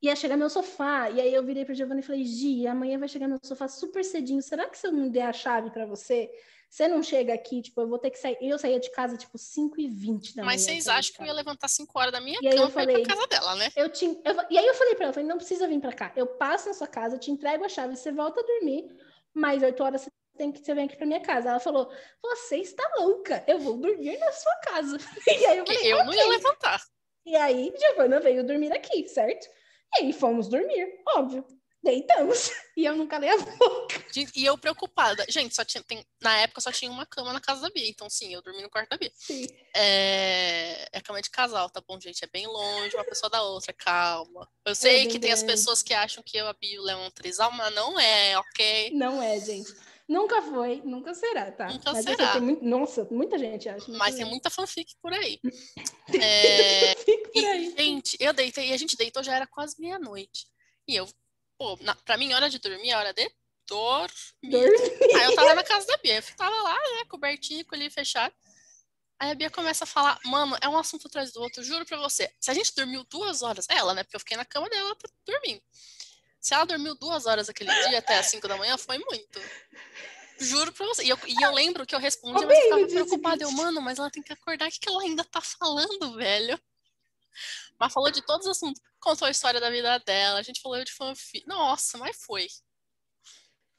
[SPEAKER 2] ia chegar meu sofá. E aí eu virei pra Giovana e falei, Gi, amanhã vai chegar meu sofá super cedinho. Será que se eu não der a chave para você... Você não chega aqui, tipo, eu vou ter que sair. Eu saía de casa, tipo, 5 e 20 da manhã. Mas vocês
[SPEAKER 1] acham que eu ia levantar 5 horas da minha e cama eu falei, pra casa
[SPEAKER 2] dela, né? Eu te, eu, e aí eu falei pra ela, eu falei, não precisa vir pra cá. Eu passo na sua casa, te entrego a chave, você volta a dormir, mas 8 horas você tem que você vem aqui para minha casa. Ela falou: Você está louca, eu vou dormir na sua casa. <laughs> E aí eu <laughs> falei, Eu okay. não ia levantar. E aí, Giovana veio dormir aqui, certo? E aí fomos dormir, óbvio deitamos. <laughs> E eu nunca dei a boca.
[SPEAKER 1] E eu preocupada. Gente, só tinha, tem, na época só tinha uma cama na casa da Bia. Então, sim, eu dormi no quarto da Bia. Sim. É, é cama de casal, tá bom, gente? É bem longe, uma pessoa da outra, calma. Eu é sei é que tem as pessoas que acham que eu, a Bia e o Léo é um trisal, mas não é, ok? Não
[SPEAKER 2] é, gente. Nunca foi, nunca será, tá? Nunca mas será. Tem muito, nossa, muita gente acha. Muita mas gente. tem muita
[SPEAKER 1] fanfic por aí. <laughs> É, tem é... fanfic por aí. gente, eu deitei, e a gente deitou já era quase meia-noite. E eu pô, na, pra mim, hora de dormir é hora de dormir. dormir. Aí eu tava na casa da Bia, eu tava lá, né, cobertinho, com ele fechado. Aí a Bia começa a falar, mano, é um assunto atrás do outro, juro pra você. Se a gente dormiu duas horas, é ela, né, porque eu fiquei na cama dela pra dormir. Se ela dormiu duas horas aquele dia até as cinco da manhã, foi muito. Juro pra você. E eu, e eu lembro que eu respondi, mas eu ficava preocupada. Eu, mano, mas ela tem que acordar, o que, que ela ainda tá falando, velho? Mas falou de todos os assuntos. Contou a história da vida dela, a gente falou de fanfic. Nossa, mas foi.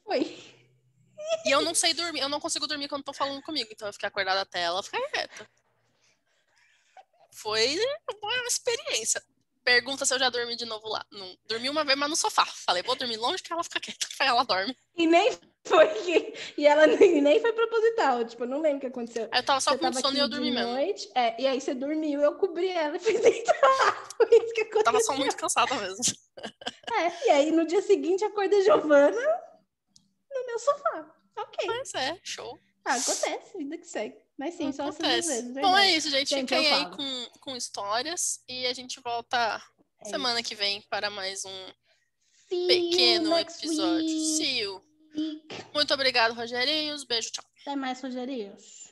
[SPEAKER 1] Foi. E eu não sei dormir, eu não consigo dormir quando tô falando comigo, então eu fiquei acordada até ela ficar quieta. Foi uma experiência pergunta se eu já dormi de novo lá. Não, dormi uma vez, mas no sofá. Falei, vou dormir longe que ela fica quieta. Aí <laughs> ela dorme. E nem foi.
[SPEAKER 2] E ela nem, nem foi proposital. Tipo, eu não lembro o que aconteceu. Eu tava só você com sono e eu dormi mesmo. Noite, é, e aí você dormiu, eu cobri ela e fui <laughs> deitar. Foi
[SPEAKER 1] isso que aconteceu. Eu tava só muito cansada mesmo. <laughs>
[SPEAKER 2] É, e aí no dia seguinte acorda Giovana
[SPEAKER 1] no meu sofá. Ok. Mas é, show. Ah, acontece, vida que segue. Mas sim, só assim Acontece. essas vezes. Bom, então é isso, gente. Fiquem aí com, com histórias e a gente volta é semana isso. que vem para mais um See pequeno episódio. Week. See you. Muito obrigado, Rogerinhos. Beijo, tchau. Até mais, Rogerinhos.